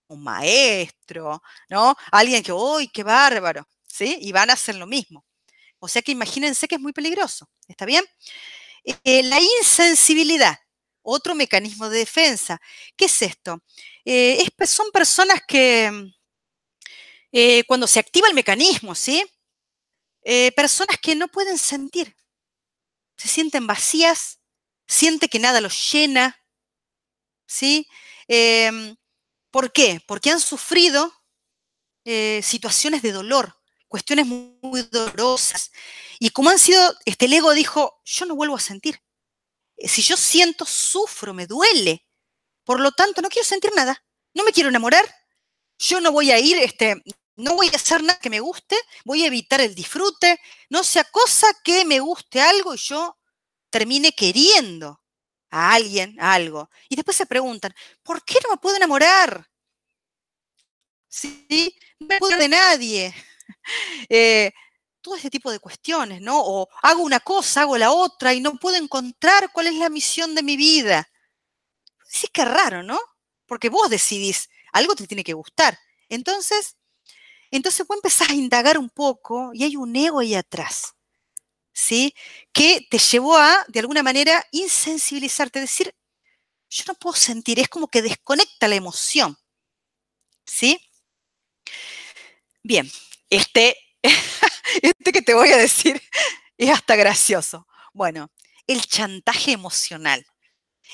un maestro, ¿no? Alguien que, ¡uy, qué bárbaro! ¿Sí? Y van a hacer lo mismo. O sea que imagínense que es muy peligroso, ¿está bien? Eh, la insensibilidad, otro mecanismo de defensa. ¿Qué es esto? Eh, son personas que mm, eh, cuando se activa el mecanismo, ¿sí? personas que no pueden sentir, se sienten vacías, siente que nada los llena, ¿sí? Em, ¿Por qué? Porque han sufrido eh, situaciones de dolor, cuestiones muy, dolorosas. Y como han sido, este, el ego dijo, yo no vuelvo a sentir. Eh, si yo siento, sufro, me duele. Por lo tanto, no quiero sentir nada. No me quiero enamorar. Yo no voy a ir, este, no voy a hacer nada que me guste. Voy a evitar el disfrute. No sea cosa que me guste algo y yo termine queriendo a alguien, a algo, y después se preguntan, ¿por qué no me puedo enamorar? ¿Sí? No me puedo de nadie. *laughs* Eh, todo este tipo de cuestiones, ¿no? O hago una cosa, hago la otra y no puedo encontrar cuál es la misión de mi vida. Sí, que raro, ¿no? Porque vos decidís, algo te tiene que gustar. Entonces, entonces vos empezás a indagar un poco y hay un ego ahí atrás. ¿sí? Que te llevó a, de alguna manera, insensibilizarte, decir, yo no puedo sentir, es como que desconecta la emoción, ¿sí? Bien, este, *laughs* este que te voy a decir *laughs* es hasta gracioso. Bueno, el chantaje emocional.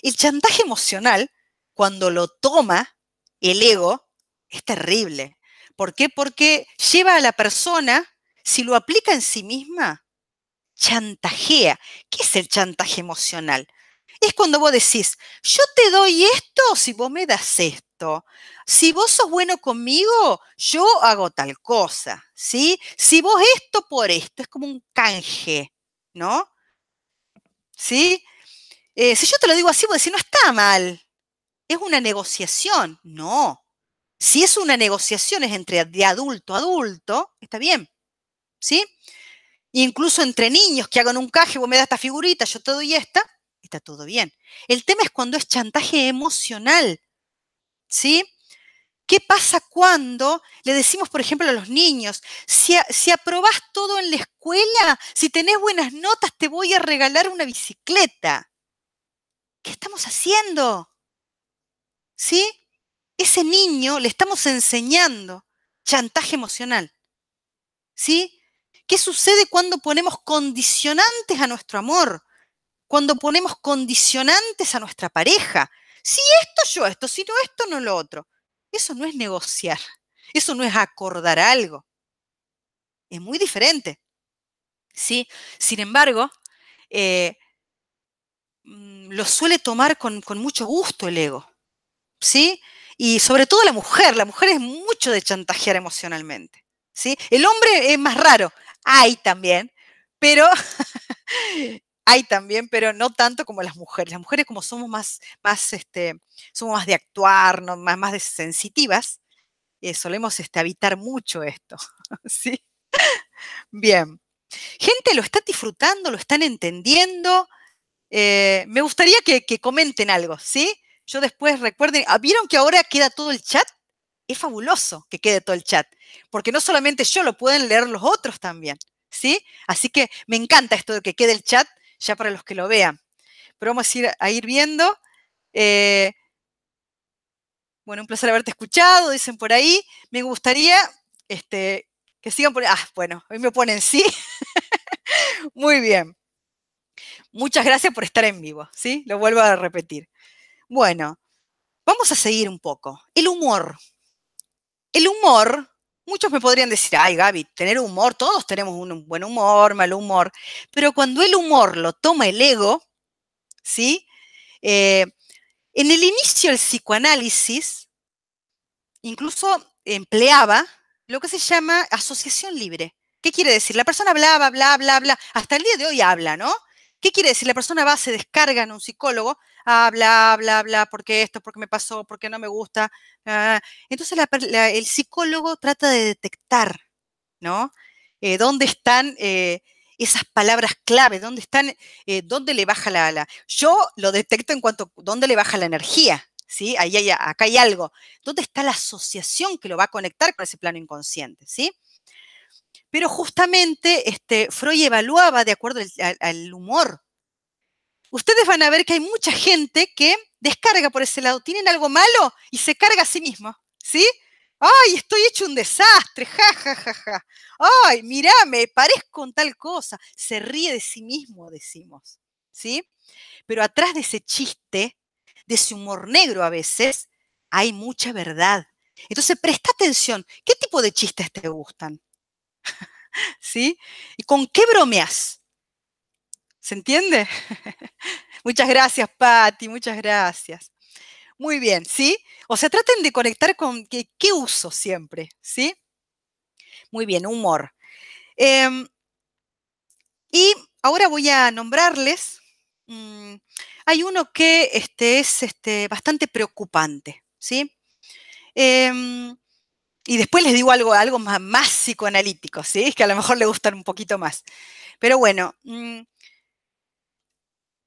El chantaje emocional, cuando lo toma el ego, es terrible. ¿Por qué? Porque lleva a la persona, si lo aplica en sí misma, chantajea. ¿Qué es el chantaje emocional? Es cuando vos decís, yo te doy esto si vos me das esto. Si vos sos bueno conmigo, yo hago tal cosa, ¿sí? Si vos esto por esto, es como un canje, ¿no? ¿Sí? Eh, si yo te lo digo así, vos decís, no está mal. Es una negociación. No. Si es una negociación, es entre de adulto a adulto, está bien. ¿Sí? Incluso entre niños que hagan un caje, vos me das esta figurita, yo te doy esta, está todo bien. El tema es cuando es chantaje emocional, ¿sí? ¿Qué pasa cuando le decimos, por ejemplo, a los niños, si, aprobás todo en la escuela, si tenés buenas notas, te voy a regalar una bicicleta? ¿Qué estamos haciendo? ¿Sí? Ese niño le estamos enseñando chantaje emocional. ¿Sí? ¿Qué sucede cuando ponemos condicionantes a nuestro amor? Cuando ponemos condicionantes a nuestra pareja. Si esto, yo esto, si no esto, no lo otro. Eso no es negociar, eso no es acordar algo. Es muy diferente. ¿sí? Sin embargo, eh, mm, lo suele tomar con, mucho gusto el ego. ¿sí? Y sobre todo la mujer, la mujer es mucho de chantajear emocionalmente. ¿sí? El hombre es más raro, hay también, pero *laughs* hay también, pero no tanto como las mujeres. Las mujeres como somos más, más, este, somos más de actuar, más, más sensitivas, eh, solemos este, habitar mucho esto. *laughs* ¿sí? Bien. Gente, lo está disfrutando, lo están entendiendo. Eh, me gustaría que, que, comenten algo, ¿sí? Yo después recuerden, ah, ¿vieron que ahora queda todo el chat? es fabuloso que quede todo el chat, porque no solamente yo, lo pueden leer los otros también, ¿sí? Así que me encanta esto de que quede el chat ya para los que lo vean. Pero vamos a ir, viendo. Eh, bueno, un placer haberte escuchado, dicen por ahí. Me gustaría este, que sigan por... Ah, bueno, hoy me ponen sí. *laughs* Muy bien. Muchas gracias por estar en vivo, ¿sí? Lo vuelvo a repetir. Bueno, vamos a seguir un poco. El humor el humor, muchos me podrían decir, ay Gaby, tener humor, todos tenemos un buen humor, mal humor, pero cuando el humor lo toma el ego, ¿sí? Eh, en el inicio del psicoanálisis, incluso empleaba lo que se llama asociación libre. ¿Qué quiere decir? La persona hablaba, bla, bla, bla. Hasta el día de hoy habla, ¿no? ¿Qué quiere decir? La persona va, se descarga en un psicólogo, habla, ah, habla, habla, qué esto, ¿Por qué me pasó, ¿Por qué no me gusta. Ah, entonces el psicólogo trata de detectar, ¿no? Eh, ¿Dónde están eh, esas palabras clave? ¿Dónde están, eh, dónde le baja la, Yo lo detecto en cuanto, ¿dónde le baja la energía? ¿Sí? Ahí, acá hay algo. ¿Dónde está la asociación que lo va a conectar con ese plano inconsciente? ¿Sí? Pero justamente este, Freud evaluaba de acuerdo al, humor. Ustedes van a ver que hay mucha gente que descarga por ese lado, tienen algo malo y se carga a sí mismo, ¿sí? ¡Ay, estoy hecho un desastre! ¡Ja, ja, ja, ja! ay mirame, parezco un tal cosa! Se ríe de sí mismo, decimos, ¿sí? Pero atrás de ese chiste, de ese humor negro a veces, hay mucha verdad. Entonces, presta atención, ¿qué tipo de chistes te gustan? *laughs* ¿Sí? ¿Y con qué bromeas? ¿Se entiende? *laughs* muchas gracias, Patti, muchas gracias. Muy bien, ¿sí? O sea, traten de conectar con qué, uso siempre, ¿sí? Muy bien, humor. Em, y ahora voy a nombrarles. Mm, hay uno que este, es este, bastante preocupante, ¿sí? Em, y después les digo algo, algo más, más psicoanalítico, ¿sí? Es que a lo mejor le gustan un poquito más. Pero bueno, mm,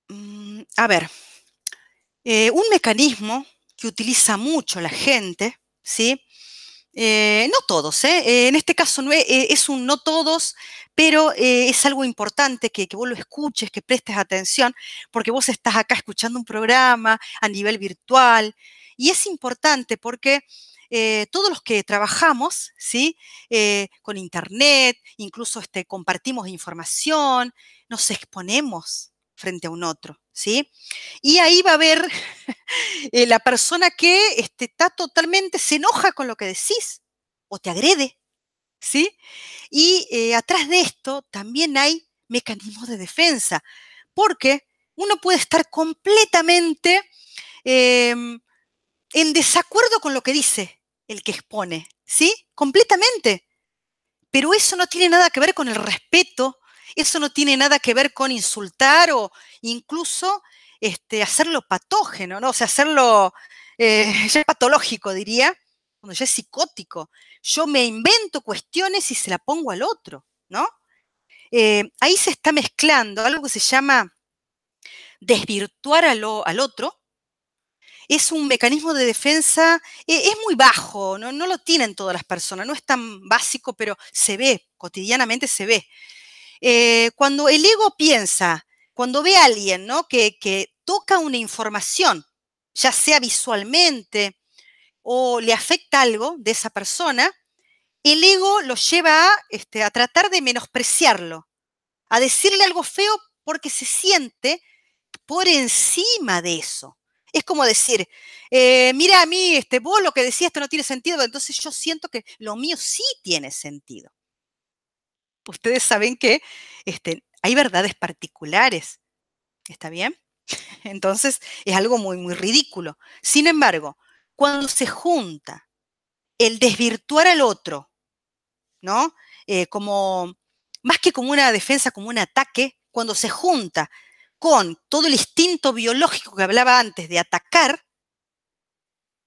mm, a ver, eh, un mecanismo que utiliza mucho la gente, ¿sí? Eh, no todos, ¿eh? ¿eh? en este caso no es, un no todos, pero es algo importante que, que vos lo escuches, que prestes atención, porque vos estás acá escuchando un programa a nivel virtual y es importante porque eh, todos los que trabajamos, ¿sí? Eh, con Internet, incluso este, compartimos información, nos exponemos frente a un otro, ¿sí? Y ahí va a haber *laughs* eh, la persona que este, está totalmente, se enoja con lo que decís o te agrede, ¿sí? Y atrás de esto también hay mecanismos de defensa, porque uno puede estar completamente... Em, en desacuerdo con lo que dice el que expone, ¿sí? Completamente. Pero eso no tiene nada que ver con el respeto, eso no tiene nada que ver con insultar o incluso este, hacerlo patógeno, ¿no? O sea, hacerlo eh, *laughs* ya patológico, diría, cuando ya es psicótico. Yo me invento cuestiones y se la pongo al otro, ¿no? Eh, ahí se está mezclando algo que se llama desvirtuar al, al otro, es un mecanismo de defensa, eh, es, muy bajo, ¿no? lo tienen todas las personas, no es tan básico, pero se ve, cotidianamente se ve. Eh, cuando el ego piensa, cuando ve a alguien que, toca una información, ya sea visualmente o le afecta algo de esa persona, el ego lo lleva a este, tratar de menospreciarlo, a decirle algo feo porque se siente por encima de eso. Es como decir, eh, mira a mí, este, vos lo que decías, esto no tiene sentido, entonces yo siento que lo mío sí tiene sentido. Ustedes saben que este, hay verdades particulares, ¿está bien? *laughs* Entonces es algo muy, muy ridículo. Sin embargo, cuando se junta el desvirtuar al otro, ¿no? Eh, como, más que como una defensa, como un ataque, cuando se junta con todo el instinto biológico que hablaba antes de atacar,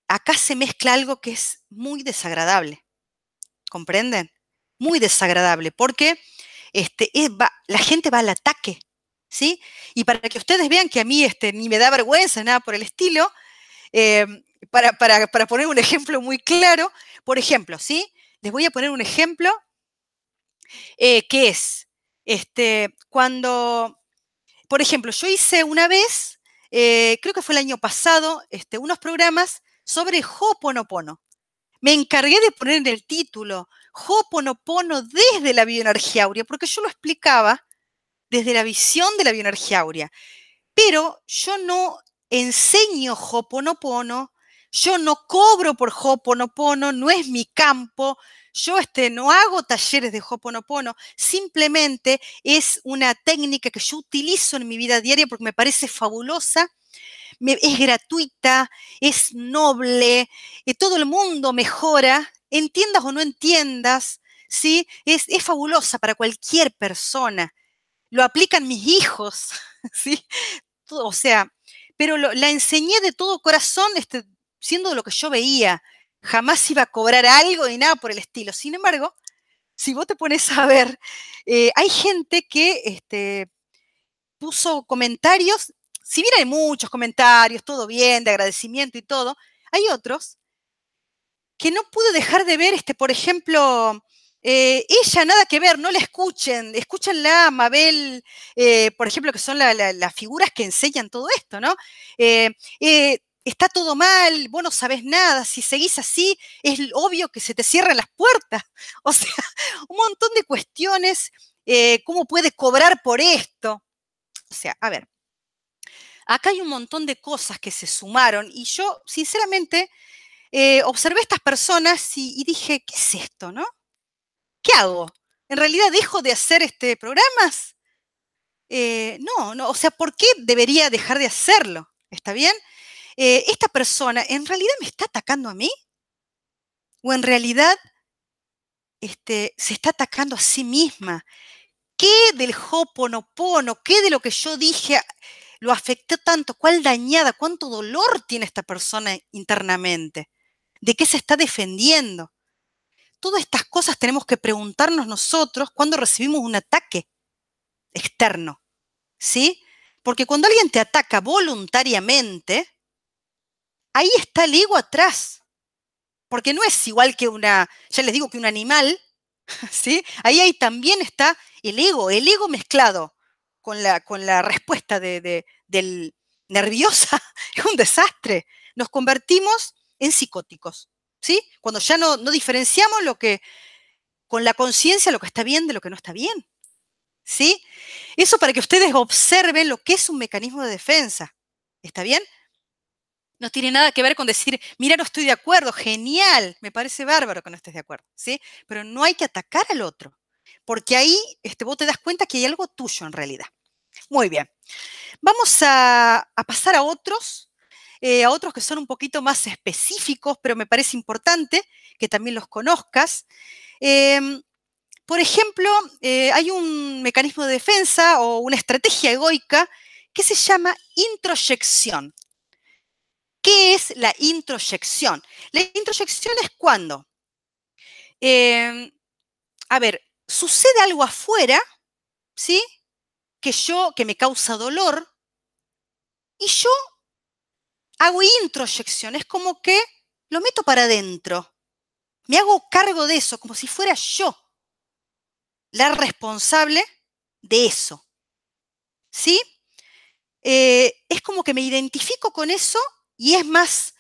acá se mezcla algo que es muy desagradable. ¿Comprenden? Muy desagradable, porque este, es, la gente va al ataque, ¿sí? Y para que ustedes vean que a mí este, ni me da vergüenza, nada por el estilo, eh, para, poner un ejemplo muy claro, por ejemplo, ¿sí? Les voy a poner un ejemplo eh, que es este, cuando por ejemplo, yo hice una vez, eh, creo que fue el año pasado, este, unos programas sobre Hoponopono. Me encargué de poner en el título Hoponopono desde la bioenergía aurea, porque yo lo explicaba desde la visión de la bioenergía áurea. Pero yo no enseño Hoponopono, yo no cobro por Hoponopono, no es mi campo, yo este, no hago talleres de Hoponopono, simplemente es una técnica que yo utilizo en mi vida diaria porque me parece fabulosa. es gratuita, es noble, y eh, todo el mundo mejora, entiendas o no entiendas, ¿sí? Es, fabulosa para cualquier persona. Lo aplican mis hijos, *laughs* ¿sí? o sea, pero la enseñé de todo corazón, este, siendo lo que yo veía jamás iba a cobrar algo ni nada por el estilo. Sin embargo, si vos te pones a ver, eh, hay gente que este, puso comentarios, si bien hay muchos comentarios, todo bien, de agradecimiento y todo, hay otros que no pude dejar de ver, este, por ejemplo, eh, ella nada que ver, no la escuchen, escúchenla, Mabel, eh, por ejemplo, que son las figuras que enseñan todo esto, ¿no? está todo mal, vos no sabés nada, si seguís así, es obvio que se te cierran las puertas. *laughs* O sea, un montón de cuestiones, eh, ¿cómo puedes cobrar por esto? O sea, a ver, acá hay un montón de cosas que se sumaron y yo, sinceramente, eh, observé a estas personas y, dije, ¿qué es esto, no? ¿Qué hago? ¿En realidad dejo de hacer este programas? Eh, no, no, o sea, ¿por qué debería dejar de hacerlo? ¿Está bien? Eh, esta persona en realidad me está atacando a mí? ¿O en realidad este, se está atacando a sí misma? ¿Qué del hoponopono, qué de lo que yo dije lo afectó tanto? ¿Cuál dañada, cuánto dolor tiene esta persona internamente? ¿De qué se está defendiendo? Todas estas cosas tenemos que preguntarnos nosotros cuando recibimos un ataque externo, ¿sí? Porque cuando alguien te ataca voluntariamente, ahí está el ego atrás. Porque no es igual que una, ya les digo que un animal, *laughs* ¿sí? Ahí, ahí también está el ego, el ego mezclado con la, con la respuesta de, del nerviosa. *laughs* Es un desastre. Nos convertimos en psicóticos, ¿sí? Cuando ya no, no diferenciamos lo que, con la conciencia, lo que está bien de lo que no está bien. ¿Sí? Eso para que ustedes observen lo que es un mecanismo de defensa. ¿Está bien? No tiene nada que ver con decir, mira, no estoy de acuerdo, genial, me parece bárbaro que no estés de acuerdo, ¿sí? Pero no hay que atacar al otro, porque ahí este, vos te das cuenta que hay algo tuyo en realidad. Muy bien, vamos a, pasar a otros, eh, a otros que son un poquito más específicos, pero me parece importante que también los conozcas. Em, por ejemplo, eh, hay un mecanismo de defensa o una estrategia egoica que se llama introyección. ¿Qué es la introyección? La introyección es cuando, em, a ver, sucede algo afuera, ¿sí? Que yo, que me causa dolor, y yo hago introyección, es como que lo meto para adentro, me hago cargo de eso, como si fuera yo la responsable de eso. ¿Sí? Eh, es como que me identifico con eso y es más,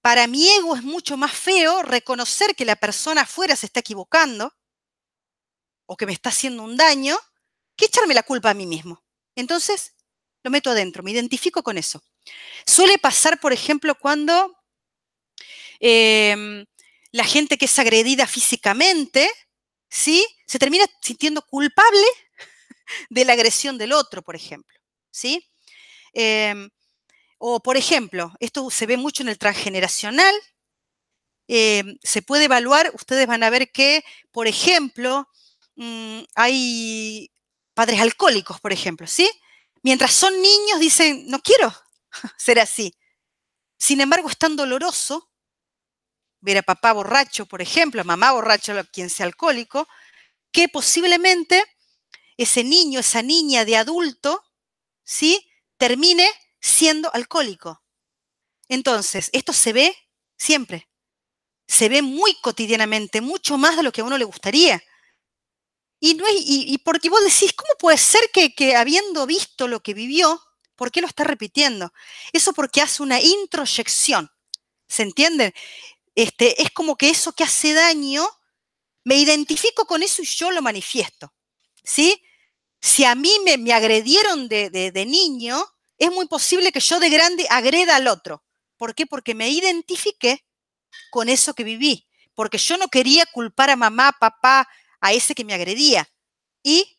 para mi ego es mucho más feo reconocer que la persona afuera se está equivocando o que me está haciendo un daño que echarme la culpa a mí mismo. Entonces, lo meto adentro, me identifico con eso. Suele pasar, por ejemplo, cuando em, la gente que es agredida físicamente, ¿sí? Se termina sintiendo culpable de la agresión del otro, por ejemplo, ¿sí? Em, o, por ejemplo, esto se ve mucho en el transgeneracional. Eh, se puede evaluar, ustedes van a ver que, por ejemplo, mm, hay padres alcohólicos, por ejemplo, ¿sí? Mientras son niños dicen, no quiero *laughs* ser así. Sin embargo, es tan doloroso ver a papá borracho, por ejemplo, a mamá borracho, quien sea alcohólico, que posiblemente ese niño, esa niña de adulto, ¿sí? Termine siendo alcohólico. Entonces, esto se ve siempre. Se ve muy cotidianamente, mucho más de lo que a uno le gustaría. Y, no porque vos decís, ¿cómo puede ser que, habiendo visto lo que vivió, ¿por qué lo está repitiendo? Eso porque hace una introyección. ¿Se entiende? Este, es como que eso que hace daño, me identifico con eso y yo lo manifiesto. ¿Sí? Si a mí me, agredieron de niño, es muy posible que yo de grande agreda al otro. ¿Por qué? Porque me identifique con eso que viví, porque yo no quería culpar a mamá, papá, a ese que me agredía. Y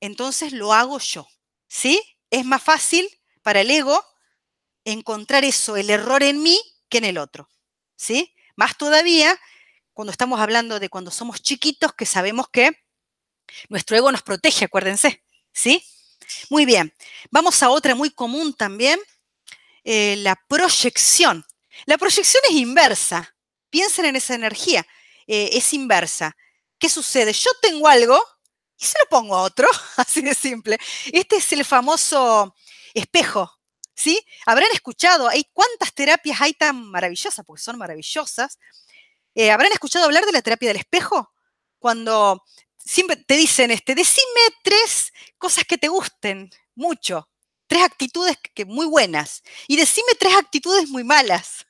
entonces lo hago yo. ¿Sí? Es más fácil para el ego encontrar eso, el error en mí, que en el otro. ¿Sí? Más todavía cuando estamos hablando de cuando somos chiquitos que sabemos que nuestro ego nos protege, acuérdense. ¿Sí? Muy bien, vamos a otra muy común también, eh, la proyección. La proyección es inversa. Piensen en esa energía, eh, es inversa. ¿Qué sucede? Yo tengo algo y se lo pongo a otro, *laughs* así de simple. Este es el famoso espejo, ¿sí? Habrán escuchado, hay cuántas terapias hay tan maravillosas, porque son maravillosas. Eh, Habrán escuchado hablar de la terapia del espejo, cuando siempre te dicen, este, decime tres cosas que te gusten mucho, tres actitudes que, muy buenas y decime tres actitudes muy malas.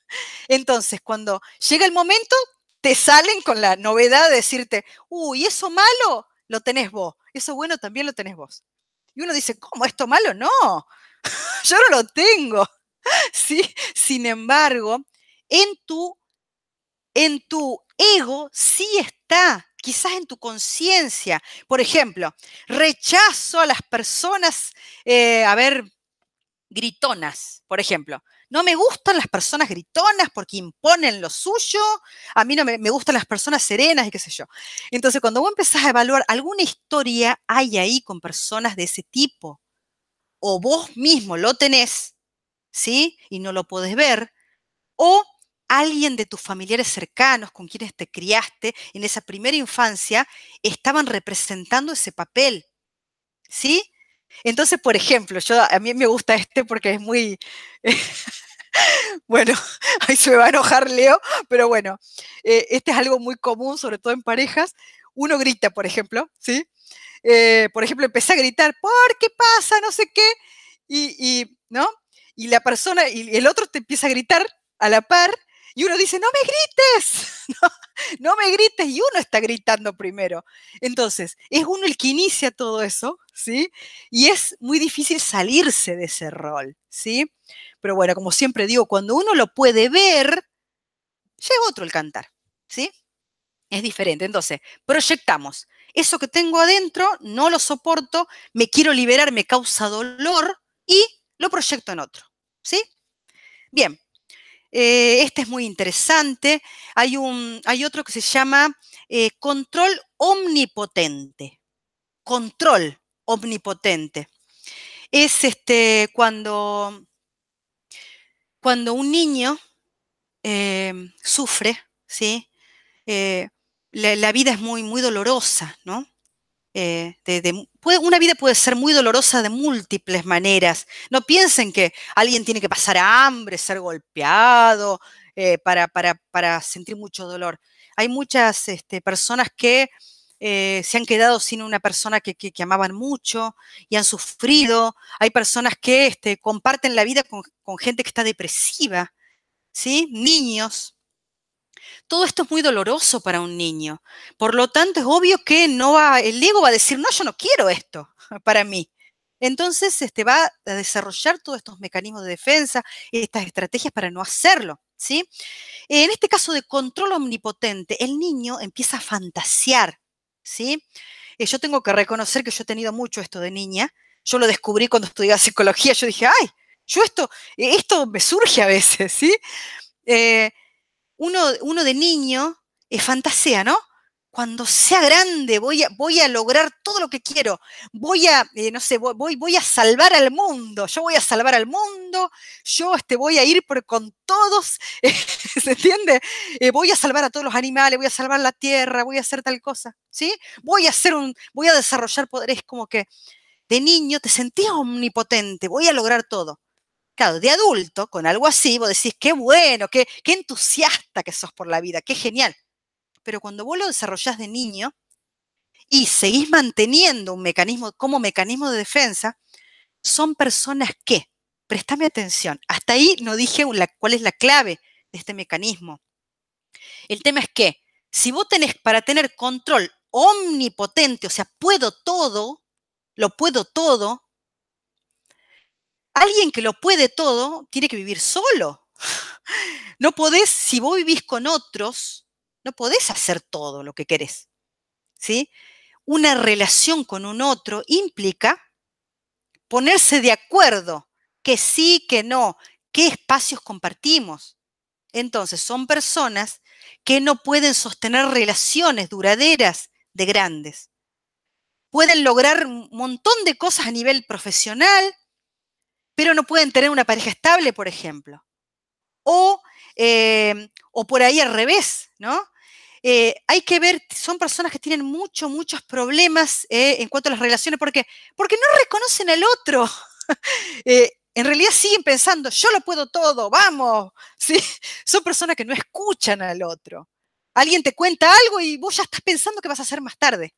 Entonces, cuando llega el momento, te salen con la novedad de decirte, uy, eso malo lo tenés vos, eso bueno también lo tenés vos. Y uno dice, ¿cómo esto malo? No, *laughs* yo no lo tengo. *laughs* Sin embargo, en tu, en tu ego sí está quizás en tu conciencia. Por ejemplo, rechazo a las personas, eh, a ver, gritonas, por ejemplo. No me gustan las personas gritonas porque imponen lo suyo. A mí no me, me, gustan las personas serenas y qué sé yo. Entonces, cuando vos empezás a evaluar alguna historia hay ahí con personas de ese tipo, o vos mismo lo tenés, ¿sí? Y no lo podés ver, o alguien de tus familiares cercanos con quienes te criaste en esa primera infancia estaban representando ese papel. ¿Sí? Entonces, por ejemplo, yo a mí me gusta este porque es muy *laughs* bueno, *laughs* ahí se me va a enojar Leo, pero bueno, eh, este es algo muy común, sobre todo en parejas. Uno grita, por ejemplo, ¿sí? Eh, por ejemplo, empecé a gritar, ¿por qué pasa? No sé qué. Y, y ¿no? Y la persona, y el otro te empieza a gritar a la par, y uno dice, no me grites, *laughs* no, me grites, y uno está gritando primero. Entonces, es uno el que inicia todo eso, ¿sí? Y es muy difícil salirse de ese rol, ¿sí? Pero bueno, como siempre digo, cuando uno lo puede ver, llega otro el cantar, ¿sí? Es diferente. Entonces, proyectamos. Eso que tengo adentro no lo soporto, me quiero liberar, me causa dolor y lo proyecto en otro, ¿sí? Bien, eh, este es muy interesante. Hay, un, hay otro que se llama eh, control omnipotente. Control omnipotente. Es este, cuando, cuando un niño em, sufre, ¿sí? Eh, la, la, vida es muy, muy dolorosa, ¿no? Eh, una vida puede ser muy dolorosa de múltiples maneras. No piensen que alguien tiene que pasar hambre, ser golpeado, eh, para, sentir mucho dolor. Hay muchas este, personas que eh, se han quedado sin una persona que, que, amaban mucho y han sufrido. Hay personas que este, comparten la vida con, con gente que está depresiva, ¿sí? Niños, todo esto es muy doloroso para un niño. Por lo tanto, es obvio que no va, el ego va a decir, no, yo no quiero esto *laughs* para mí. Entonces, este, va a desarrollar todos estos mecanismos de defensa, estas estrategias para no hacerlo. ¿sí? En este caso de control omnipotente, el niño empieza a fantasear. ¿sí? Eh, yo tengo que reconocer que yo he tenido mucho esto de niña. Yo lo descubrí cuando estudiaba psicología. Yo dije, ay, yo esto, esto me surge a veces. ¿sí? Eh, uno, de niño es fantasea, ¿no? Cuando sea grande voy a, voy a lograr todo lo que quiero, voy a, eh, no sé, voy, voy a salvar al mundo, yo voy a salvar al mundo, yo este, voy a ir por, con todos, *laughs* ¿se entiende? Eh, voy a salvar a todos los animales, voy a salvar la tierra, voy a hacer tal cosa, ¿sí? Voy a, hacer un, voy a desarrollar poderes como que de niño te sentías omnipotente, voy a lograr todo. Claro, de adulto, con algo así, vos decís, qué bueno, qué, entusiasta que sos por la vida, qué genial. Pero cuando vos lo desarrollás de niño y seguís manteniendo un mecanismo como mecanismo de defensa, son personas que, prestame atención, hasta ahí no dije cuál es la clave de este mecanismo. El tema es que si vos tenés para tener control omnipotente, o sea, puedo todo, lo puedo todo, alguien que lo puede todo tiene que vivir solo. No podés, si vos vivís con otros, no podés hacer todo lo que querés. ¿Sí? Una relación con un otro implica ponerse de acuerdo que sí, que no, qué espacios compartimos. Entonces, son personas que no pueden sostener relaciones duraderas de grandes. Pueden lograr un montón de cosas a nivel profesional, pero no pueden tener una pareja estable, por ejemplo. O, eh, por ahí al revés, ¿no? Eh, hay que ver, son personas que tienen muchos, muchos problemas eh, en cuanto a las relaciones, ¿por qué? Porque no reconocen al otro. *laughs* en realidad siguen pensando, yo lo puedo todo, vamos. *laughs* ¿Sí? Son personas que no escuchan al otro. Alguien te cuenta algo y vos ya estás pensando qué vas a hacer más tarde.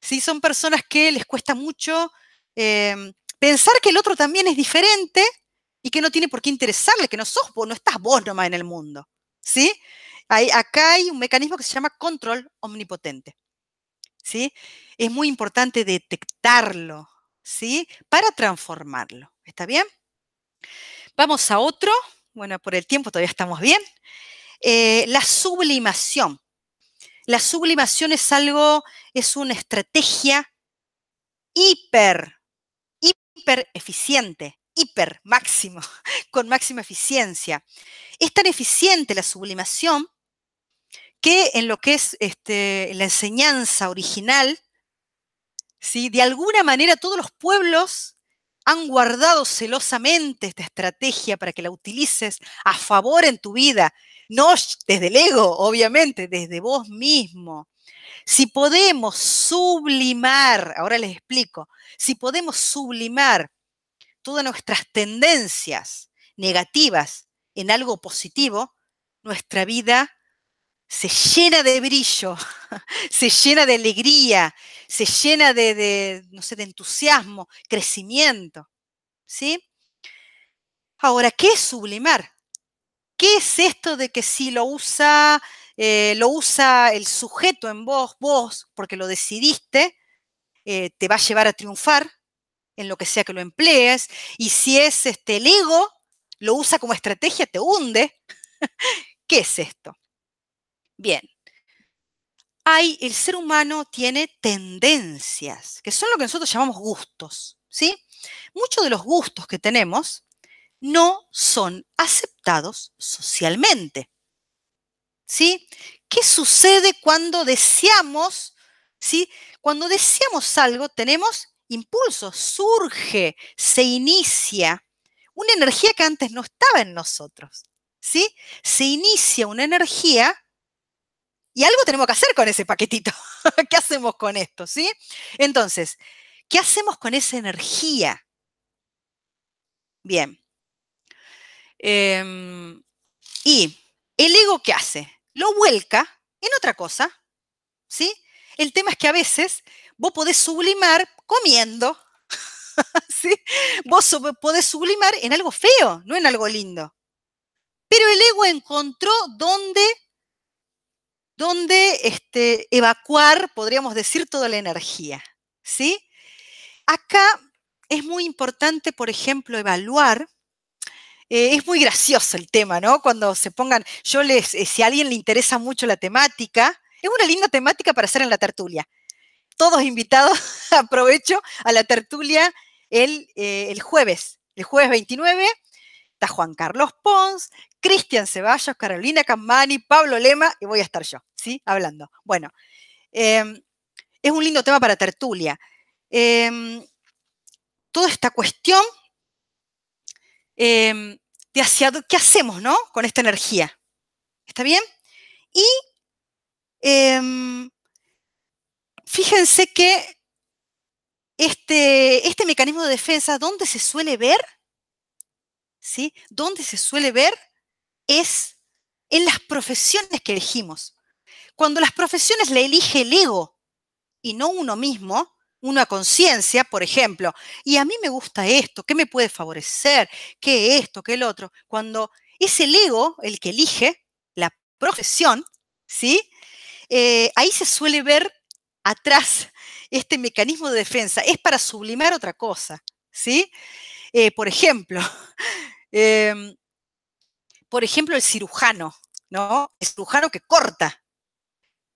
¿Sí? Son personas que les cuesta mucho em, Pensar que el otro también es diferente y que no tiene por qué interesarle, que no sos vos, no estás vos nomás en el mundo. ¿Sí? Hay, acá hay un mecanismo que se llama control omnipotente. ¿Sí? Es muy importante detectarlo, ¿sí? Para transformarlo. ¿Está bien? Vamos a otro. Bueno, por el tiempo todavía estamos bien. Eh, la sublimación. La sublimación es algo, es una estrategia hiper hiper eficiente, hiper máximo, *laughs* con máxima eficiencia. Es tan eficiente la sublimación que en lo que es este, la enseñanza original, ¿sí? de alguna manera todos los pueblos han guardado celosamente esta estrategia para que la utilices a favor en tu vida, no desde el ego, obviamente, desde vos mismo, si podemos sublimar, ahora les explico, si podemos sublimar todas nuestras tendencias negativas en algo positivo, nuestra vida se llena de brillo, *laughs* se llena de alegría, se llena de, no sé, de entusiasmo, crecimiento. ¿Sí? Ahora, ¿qué es sublimar? ¿Qué es esto de que si lo usa eh, lo usa el sujeto en vos, vos, porque lo decidiste, eh, te va a llevar a triunfar en lo que sea que lo emplees. Y si es este, el ego, lo usa como estrategia, te hunde. *laughs* ¿Qué es esto? Bien. Hay, el ser humano tiene tendencias, que son lo que nosotros llamamos gustos, ¿sí? Muchos de los gustos que tenemos no son aceptados socialmente. ¿sí? ¿Qué sucede cuando deseamos, Cuando deseamos algo, tenemos impulso, surge, se inicia una energía que antes no estaba en nosotros, ¿sí? Se inicia una energía y algo tenemos que hacer con ese paquetito. *laughs* ¿Qué hacemos con esto, sí? Entonces, ¿qué hacemos con esa energía? Bien. Em, y el ego, ¿qué hace? lo vuelca en otra cosa. ¿Sí? El tema es que a veces vos podés sublimar comiendo. *laughs* ¿Sí? Vos podés sublimar en algo feo, no en algo lindo. Pero el ego encontró dónde, dónde este, evacuar, podríamos decir, toda la energía. ¿Sí? Acá es muy importante, por ejemplo, evaluar eh, es muy gracioso el tema, ¿no? Cuando se pongan, yo les, eh, si a alguien le interesa mucho la temática, es una linda temática para hacer en la tertulia. Todos invitados, *laughs* aprovecho a la tertulia el, eh, jueves, el jueves 29, está Juan Carlos Pons, Cristian Ceballos, Carolina Camani, Pablo Lema y voy a estar yo, ¿sí? Hablando. Bueno, em, es un lindo tema para tertulia. Em, toda esta cuestión Em, qué hacemos, ¿no? Con esta energía. ¿Está bien? Y em, fíjense que este, este mecanismo de defensa, ¿dónde se suele ver? ¿Sí? ¿Dónde se suele ver? Es en las profesiones que elegimos. Cuando las profesiones le elige el ego y no uno mismo, una conciencia, por ejemplo, y a mí me gusta esto, ¿qué me puede favorecer? ¿Qué esto? ¿Qué el otro? Cuando es el ego el que elige la profesión, ¿sí? Eh, ahí se suele ver atrás este mecanismo de defensa. Es para sublimar otra cosa, ¿sí? Eh, por ejemplo, *laughs* em, por ejemplo, el cirujano, ¿no? El cirujano que corta,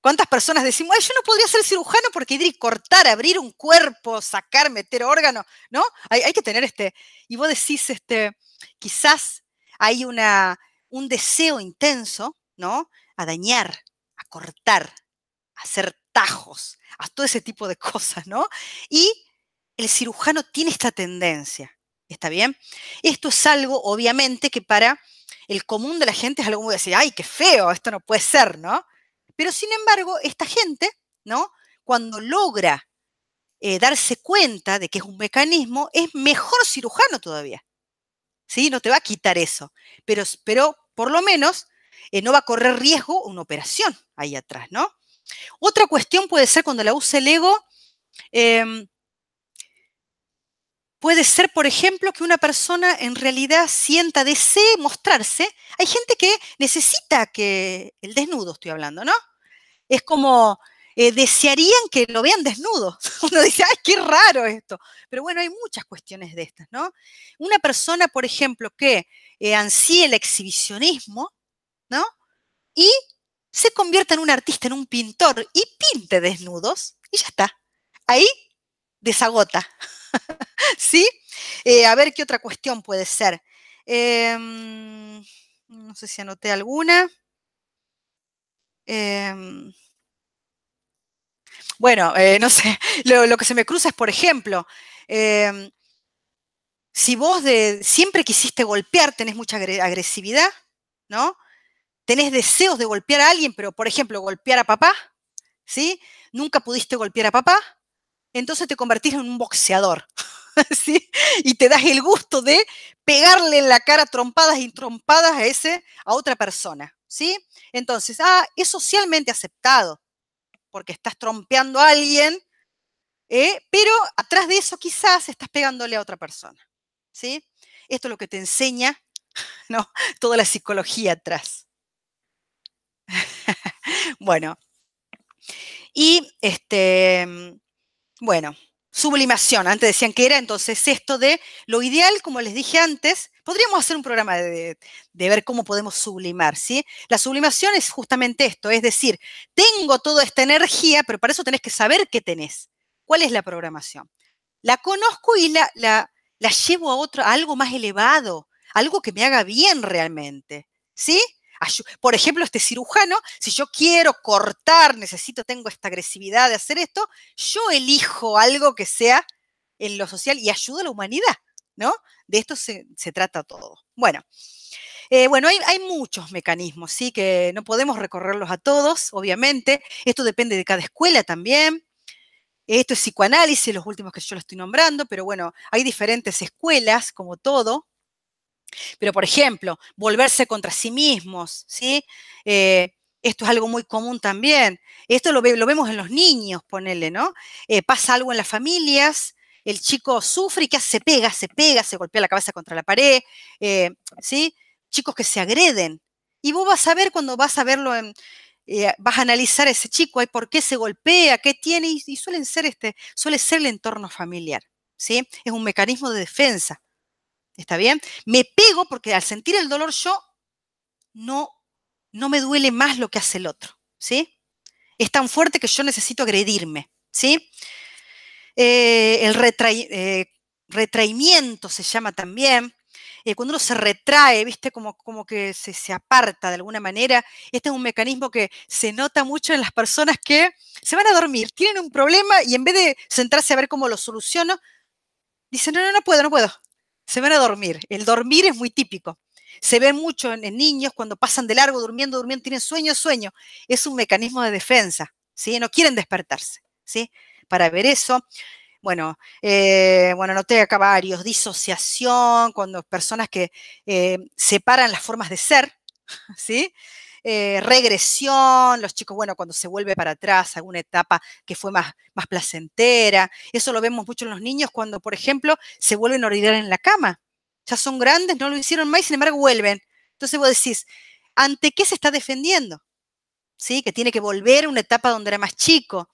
¿Cuántas personas decimos, Ay, yo no podría ser cirujano porque ir y cortar, abrir un cuerpo, sacar, meter órgano, ¿no? Hay, que tener este. Y vos decís, este, quizás hay una, un deseo intenso, ¿no? A dañar, a cortar, a hacer tajos, a todo ese tipo de *laughs* cosas, ¿no? Y el cirujano tiene esta tendencia, ¿está bien? Esto es algo, obviamente, que para el común de la gente es algo muy decir, ay, qué feo, esto no puede ser, ¿no? Pero sin embargo, esta gente, ¿no? Cuando logra eh, darse cuenta de que es un mecanismo, es mejor cirujano todavía. ¿Sí? No te va a quitar eso. Pero, pero por lo menos eh, no va a correr riesgo una operación ahí atrás, ¿no? Otra cuestión puede ser cuando la usa el ego, em, Puede ser, por ejemplo, que una persona en realidad sienta, desee mostrarse. Hay gente que necesita que, el desnudo estoy hablando, ¿no? Es como, eh, desearían que lo vean desnudo. *laughs* Uno dice, ay, qué raro esto. Pero bueno, hay muchas cuestiones de estas, ¿no? Una persona, por ejemplo, que eh, el exhibicionismo, ¿no? Y se convierta en un artista, en un pintor, y pinte desnudos, y ya está. Ahí desagota. *laughs* ¿Sí? Eh, a ver qué otra cuestión puede ser. Em, no sé si anoté alguna. Em, bueno, eh, no sé, *laughs* lo, que se me cruza es, por ejemplo, em, si vos de, siempre quisiste golpear, tenés mucha agresividad, ¿no? Tenés deseos de golpear a alguien, pero, por ejemplo, golpear a papá, ¿sí? Nunca pudiste golpear a papá, entonces te convertís en un boxeador. *laughs* ¿Sí? Y te das el gusto de pegarle en la cara trompadas y trompadas a ese a otra persona, ¿sí? Entonces, ah, es socialmente aceptado porque estás trompeando a alguien, ¿eh? pero atrás de eso quizás estás pegándole a otra persona, ¿sí? Esto es lo que te enseña, *laughs* ¿no? Toda la psicología atrás. *laughs* bueno, y este, bueno, sublimación, antes decían que era entonces esto de lo ideal, como les dije antes, podríamos hacer un programa de, ver cómo podemos sublimar, ¿sí? La sublimación es justamente esto, es decir, tengo toda esta energía, pero para eso tenés que saber qué tenés. ¿Cuál es la programación? La conozco y la, llevo a, otro, a algo más elevado, algo que me haga bien realmente, ¿sí? Por ejemplo, este cirujano, si yo quiero cortar, necesito, tengo esta agresividad de hacer esto, yo elijo algo que sea en lo social y ayuda a la humanidad, ¿no? De esto se, trata todo. Bueno, eh, bueno, hay, muchos mecanismos, sí, que no podemos recorrerlos a todos, obviamente. Esto depende de cada escuela también. Esto es psicoanálisis, los últimos que yo lo estoy nombrando, pero bueno, hay diferentes escuelas, como todo, pero, por ejemplo, volverse contra sí mismos, ¿sí? Eh, esto es algo muy común también. Esto lo, vemos en los niños, ponele, ¿no? Eh, pasa algo en las familias, el chico sufre y hace? se pega, se pega, se golpea la cabeza contra la pared, eh, ¿sí? Chicos que se agreden. Y vos vas a ver cuando vas a verlo vas a analizar a ese chico, ¿y por qué se golpea, qué tiene, y, suelen ser este, suele ser el entorno familiar, ¿sí? Es un mecanismo de defensa. ¿Está bien? Me pego porque al sentir el dolor yo no, no me duele más lo que hace el otro, ¿sí? Es tan fuerte que yo necesito agredirme, ¿sí? Eh, el eh, retraimiento se llama también. Eh, cuando uno se retrae, ¿viste? Como, como que se, se, aparta de alguna manera. Este es un mecanismo que se nota mucho en las personas que se van a dormir, tienen un problema y en vez de sentarse a ver cómo lo soluciono, dicen, no, no puedo, no puedo se van a dormir. El dormir es muy típico. Se ve mucho en, niños cuando pasan de largo durmiendo, durmiendo, tienen sueño, sueño. Es un mecanismo de defensa, ¿sí? No quieren despertarse, ¿sí? Para ver eso, bueno, eh, bueno, noté acá varios, disociación, cuando personas que eh, separan las formas de ser, *laughs* ¿sí? Eh, regresión, los chicos, bueno, cuando se vuelve para atrás, alguna etapa que fue más, más placentera. Eso lo vemos mucho en los niños cuando, por ejemplo, se vuelven a olvidar en la cama. Ya son grandes, no lo hicieron más y sin embargo vuelven. Entonces vos decís, ¿ante qué se está defendiendo? ¿Sí? Que tiene que volver a una etapa donde era más chico.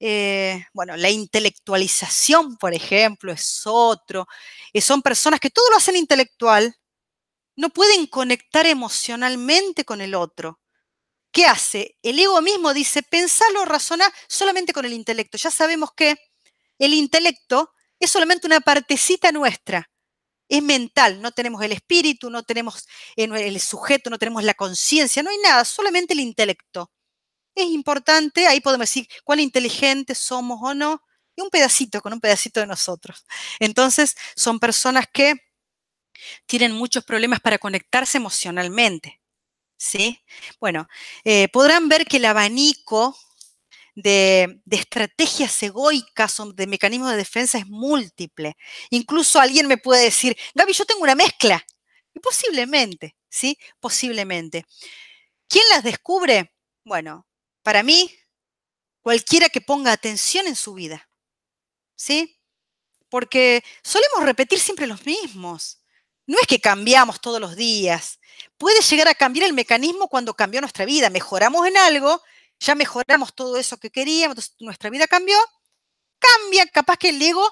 Eh, bueno, la intelectualización, por ejemplo, es otro. Eh, son personas que todo lo hacen intelectual, no pueden conectar emocionalmente con el otro. ¿Qué hace? El ego mismo dice, pensarlo, razonar solamente con el intelecto. Ya sabemos que el intelecto es solamente una partecita nuestra. Es mental, no tenemos el espíritu, no tenemos eh, el sujeto, no tenemos la conciencia, no hay nada, solamente el intelecto. Es importante, ahí podemos decir cuán inteligentes somos o no, y un pedacito con un pedacito de nosotros. Entonces, son personas que tienen muchos problemas para conectarse emocionalmente. ¿Sí? Bueno, eh, podrán ver que el abanico de, de, estrategias egoicas o de mecanismos de defensa es múltiple. Incluso alguien me puede decir, Gaby, yo tengo una mezcla. Y posiblemente, ¿sí? Posiblemente. ¿Quién las descubre? Bueno, para mí, cualquiera que ponga atención en su vida. ¿Sí? Porque solemos repetir siempre los mismos. No es que cambiamos todos los días. Puede llegar a cambiar el mecanismo cuando cambió nuestra vida. Mejoramos en algo, ya mejoramos todo eso que queríamos, nuestra vida cambió. Cambia, capaz que el ego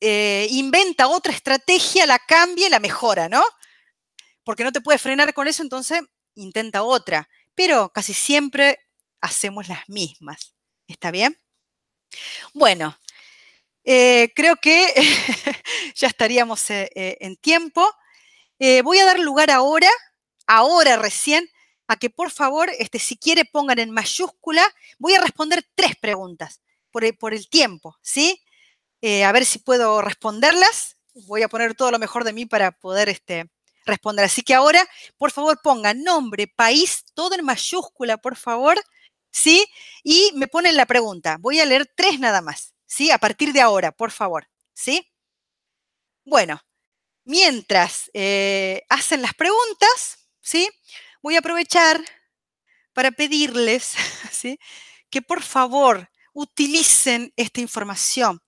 eh, inventa otra estrategia, la cambia y la mejora, ¿no? Porque no te puede frenar con eso, entonces intenta otra. Pero casi siempre hacemos las mismas. ¿Está bien? Bueno, eh, creo que *laughs* ya estaríamos eh, eh, en tiempo. voy a dar lugar ahora, ahora recién, a que por favor, este, si quiere, pongan en mayúscula. Voy a responder tres preguntas por el, tiempo, ¿sí? a ver si puedo responderlas. Voy a poner todo lo mejor de mí para poder este, responder. Así que ahora, por favor, pongan nombre, país, todo en mayúscula, por favor, ¿sí? Y me ponen la pregunta. Voy a leer tres nada más. ¿sí? A partir de ahora, por favor, ¿sí? Bueno, mientras eh, hacen las preguntas, ¿sí? Voy a aprovechar para pedirles, *laughs* ¿sí? Que por favor utilicen esta información.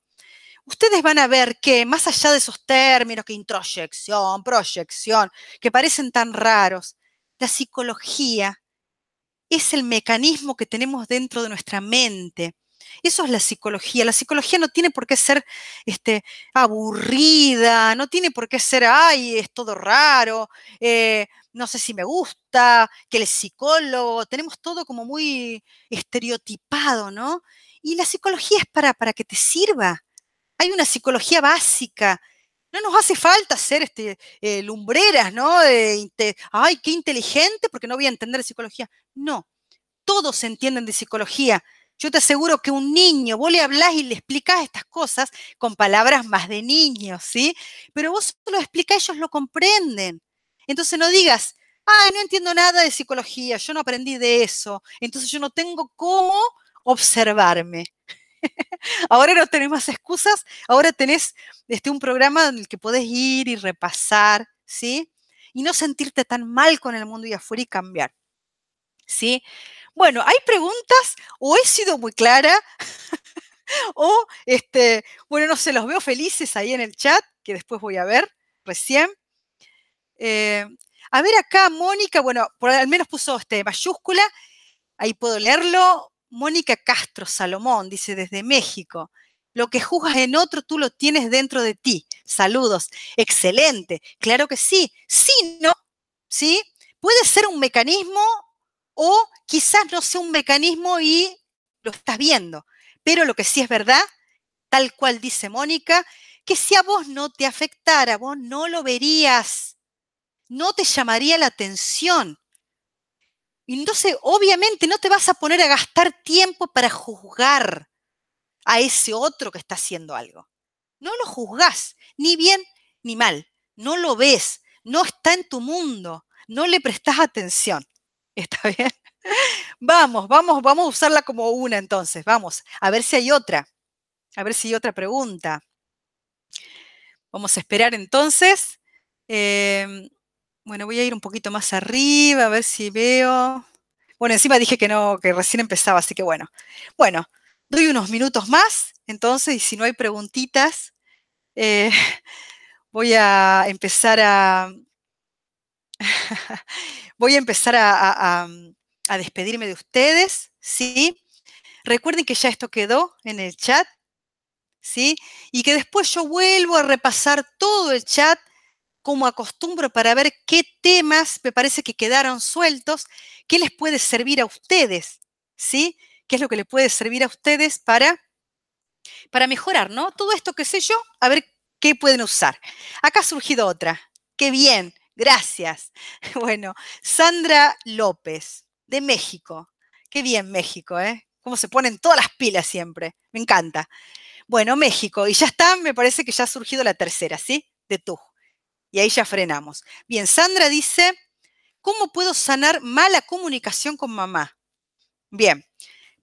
Ustedes van a ver que más allá de esos términos que introyección, proyección, que parecen tan raros, la psicología es el mecanismo que tenemos dentro de nuestra mente eso es la psicología. La psicología no tiene por qué ser este, aburrida, no tiene por qué ser, ay, es todo raro, eh, no sé si me gusta, que el psicólogo, tenemos todo como muy estereotipado, ¿no? Y la psicología es para, que te sirva. Hay una psicología básica, no nos hace falta ser este, eh, lumbreras, ¿no? ay, qué inteligente, porque no voy a entender psicología. No, todos entienden de psicología. Yo te aseguro que un niño, vos le hablás y le explicás estas cosas con palabras más de niño, ¿sí? Pero vos lo explicás, ellos lo comprenden. Entonces no digas, ay, no entiendo nada de psicología, yo no aprendí de eso, entonces yo no tengo cómo observarme. *laughs* ahora no tenés más excusas, ahora tenés este, un programa en el que podés ir y repasar, ¿sí? Y no sentirte tan mal con el mundo y afuera y cambiar, ¿sí? Bueno, hay preguntas o he sido muy clara *laughs* o, este, bueno, no sé, los veo felices ahí en el chat, que después voy a ver recién. Eh, a ver acá, Mónica, bueno, por, al menos puso este, mayúscula, ahí puedo leerlo. Mónica Castro Salomón dice desde México. Lo que juzgas en otro, tú lo tienes dentro de ti. Saludos. Excelente. Claro que sí. Sí, no. ¿Sí? Puede ser un mecanismo o quizás no sea un mecanismo y lo estás viendo. Pero lo que sí es verdad, tal cual dice Mónica, que si a vos no te afectara, vos no lo verías, no te llamaría la atención. Y Entonces, obviamente, no te vas a poner a gastar tiempo para juzgar a ese otro que está haciendo algo. No lo juzgás, ni bien ni mal. No lo ves, no está en tu mundo, no le prestás atención. *laughs* ¿Está bien? Vamos, vamos, vamos a usarla como una entonces. Vamos, a ver si hay otra. A ver si hay otra pregunta. Vamos a esperar entonces. Em, bueno, voy a ir un poquito más arriba, a ver si veo. Bueno, encima dije que no, que recién empezaba, así que bueno. Bueno, doy unos minutos más, entonces, y si no hay preguntitas, eh, *laughs* voy a empezar a, *laughs* Voy a empezar mm, a, despedirme de ustedes, ¿sí? Recuerden que ya esto quedó en el chat, ¿sí? Y que después yo vuelvo a repasar todo el chat como acostumbro para ver qué temas me parece que quedaron sueltos, qué les puede servir a ustedes, ¿sí? ¿Qué es lo que les puede servir a ustedes para, para mejorar, ¿no? Todo esto que sé yo, a ver qué pueden usar. Acá ha surgido otra. Qué bien. Gracias. *laughs* Bueno, Sandra López, de México. Qué bien México, ¿eh? Cómo se ponen todas las pilas siempre. Me encanta. Bueno, México. Y ya está, me parece que ya ha surgido la tercera, ¿sí? De tú. Y ahí ya frenamos. Bien, Sandra dice, ¿cómo puedo sanar mala comunicación con mamá? Bien,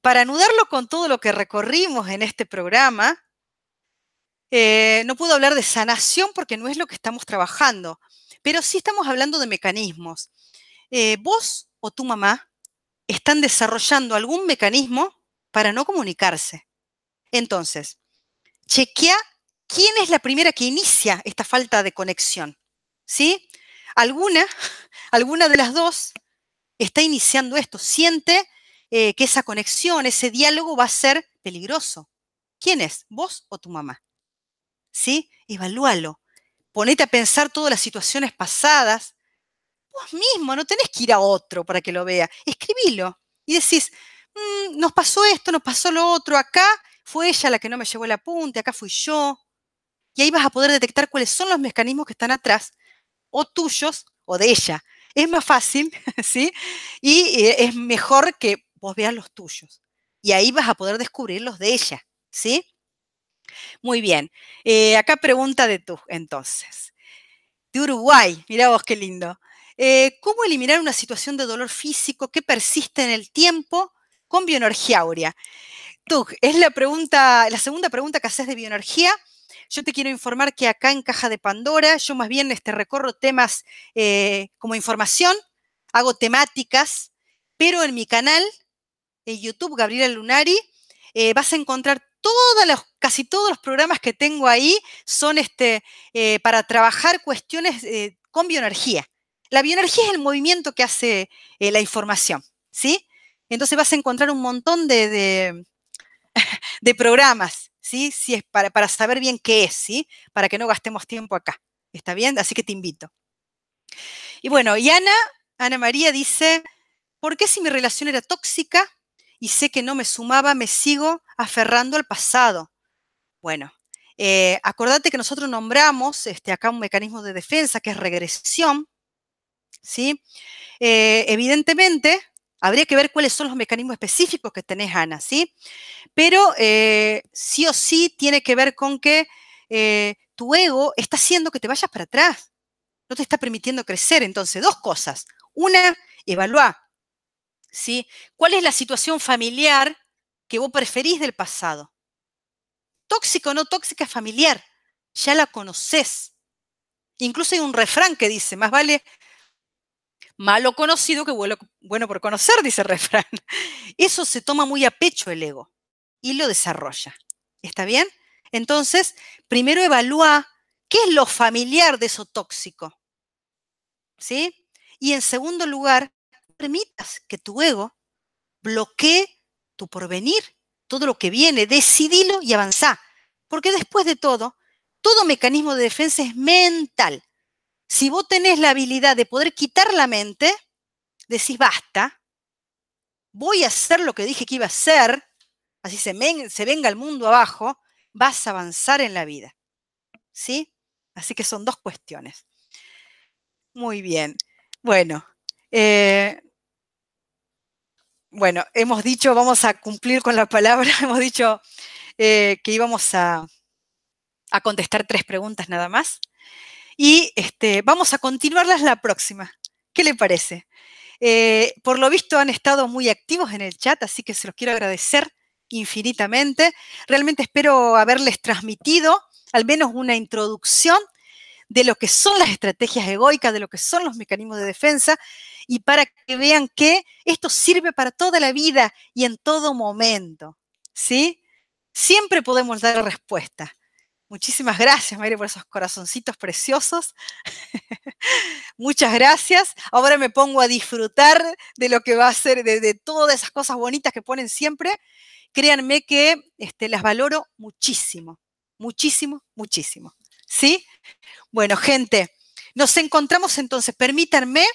para anudarlo con todo lo que recorrimos en este programa, eh, no puedo hablar de sanación porque no es lo que estamos trabajando, pero sí estamos hablando de mecanismos. Eh, vos o tu mamá están desarrollando algún mecanismo para no comunicarse. Entonces, chequea quién es la primera que inicia esta falta de conexión. ¿Sí? Alguna, *laughs* alguna de las dos está iniciando esto, siente eh, que esa conexión, ese diálogo va a ser peligroso. ¿Quién es? ¿Vos o tu mamá? ¿Sí? Evalúalo ponete a pensar todas las situaciones pasadas, vos mismo, no tenés que ir a otro para que lo vea, escribilo y decís, mm, nos pasó esto, nos pasó lo otro, acá fue ella la que no me llevó el apunte, acá fui yo, y ahí vas a poder detectar cuáles son los mecanismos que están atrás, o tuyos o de ella. Es más fácil, *laughs* ¿sí? Y eh, es mejor que vos veas los tuyos. Y ahí vas a poder descubrir los de ella, ¿sí? Muy bien. Eh, acá pregunta de tú, entonces. De Uruguay, mira vos qué lindo. Eh, ¿Cómo eliminar una situación de dolor físico que persiste en el tiempo con bioenergía áurea? Tug, es la pregunta, la segunda pregunta que haces de bioenergía. Yo te quiero informar que acá en Caja de Pandora, yo más bien este, recorro temas eh, como información, hago temáticas, pero en mi canal, en YouTube, Gabriela Lunari, vas a encontrar casi todos los programas que tengo ahí son este, eh, para trabajar cuestiones eh, con bioenergía. La bioenergía es el movimiento que hace eh, la información, ¿sí? Entonces vas a encontrar un montón de, *laughs* programas, ¿sí? es para, saber bien qué es, ¿sí? Para que no gastemos tiempo acá. ¿Está bien? Así que te invito. Y bueno, y Ana María dice, ¿por qué si mi relación era tóxica y sé que no me sumaba, me sigo aferrando al pasado. Bueno, eh, acordate que nosotros nombramos este, acá un mecanismo de defensa que es regresión, ¿sí? Eh, evidentemente, habría que ver cuáles son los mecanismos específicos que tenés, Ana, ¿sí? Pero eh, sí o sí tiene que ver con que tu ego está haciendo que te vayas para atrás, no te está permitiendo crecer. Entonces, dos cosas. Una, evalúa, ¿sí? ¿Cuál es la situación familiar que vos preferís del pasado. Tóxico o no tóxica familiar, ya la conoces Incluso hay un refrán que dice, más vale malo conocido que bueno, bueno por conocer, dice el refrán. *laughs* Eso se toma muy a pecho el ego y lo desarrolla. ¿Está bien? Entonces, primero evalúa qué es lo familiar de eso tóxico. ¿Sí? Y en segundo lugar, permitas que tu ego bloquee tu porvenir, todo lo que viene, decidilo y avanzá. Porque después de todo, todo mecanismo de defensa es mental. Si vos tenés la habilidad de poder quitar la mente, decís basta, voy a hacer lo que dije que iba a hacer, así se, se venga el mundo abajo, vas a avanzar en la vida. ¿Sí? Así que son dos cuestiones. Muy bien. Bueno, eh, bueno, hemos dicho, vamos a cumplir con la palabra, *laughs* hemos dicho eh, que íbamos a, a, contestar tres preguntas nada más. Y este, vamos a continuarlas la próxima. ¿Qué le parece? Eh, por lo visto han estado muy activos en el chat, así que se los quiero agradecer infinitamente. Realmente espero haberles transmitido al menos una introducción de lo que son las estrategias egoicas, de lo que son los mecanismos de defensa, y para que vean que esto sirve para toda la vida y en todo momento. ¿Sí? Siempre podemos dar respuesta. Muchísimas gracias, María, por esos corazoncitos preciosos. *laughs* Muchas gracias. Ahora me pongo a disfrutar de lo que va a ser, de, todas esas cosas bonitas que ponen siempre. Créanme que este, las valoro muchísimo, muchísimo, muchísimo. ¿Sí? Bueno, gente, nos encontramos entonces. Permítanme,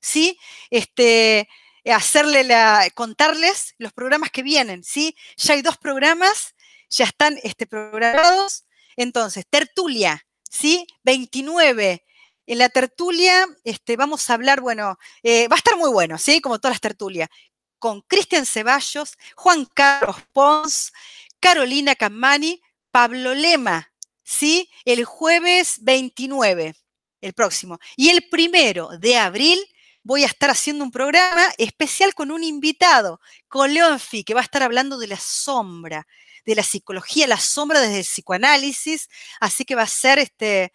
¿sí? Este, hacerle contarles los programas que vienen, ¿sí? Ya hay dos programas, ya están este, programados. Entonces, tertulia, ¿sí? 29. En la tertulia este, vamos a hablar, bueno, eh, va a estar muy bueno, ¿sí? Como todas las tertulias, con Cristian Ceballos, Juan Carlos Pons, Carolina Camani, Pablo Lema, ¿sí? El jueves 29, el próximo. Y el primero de abril voy a estar haciendo un programa especial con un invitado, con Leonfi, que va a estar hablando de la sombra, de la psicología, la sombra desde el psicoanálisis. Así que va a ser este.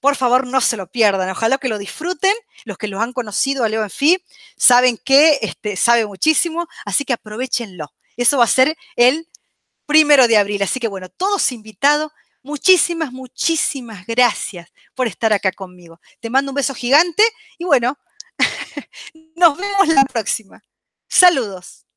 Por favor, no se lo pierdan. Ojalá que lo disfruten. Los que los han conocido a Leonfi saben que este, sabe muchísimo, así que aprovechenlo. Eso va a ser el primero de abril. Así que bueno, todos invitados Muchísimas, muchísimas gracias por estar acá conmigo. Te mando un beso gigante y bueno, *laughs* nos vemos la próxima. Saludos.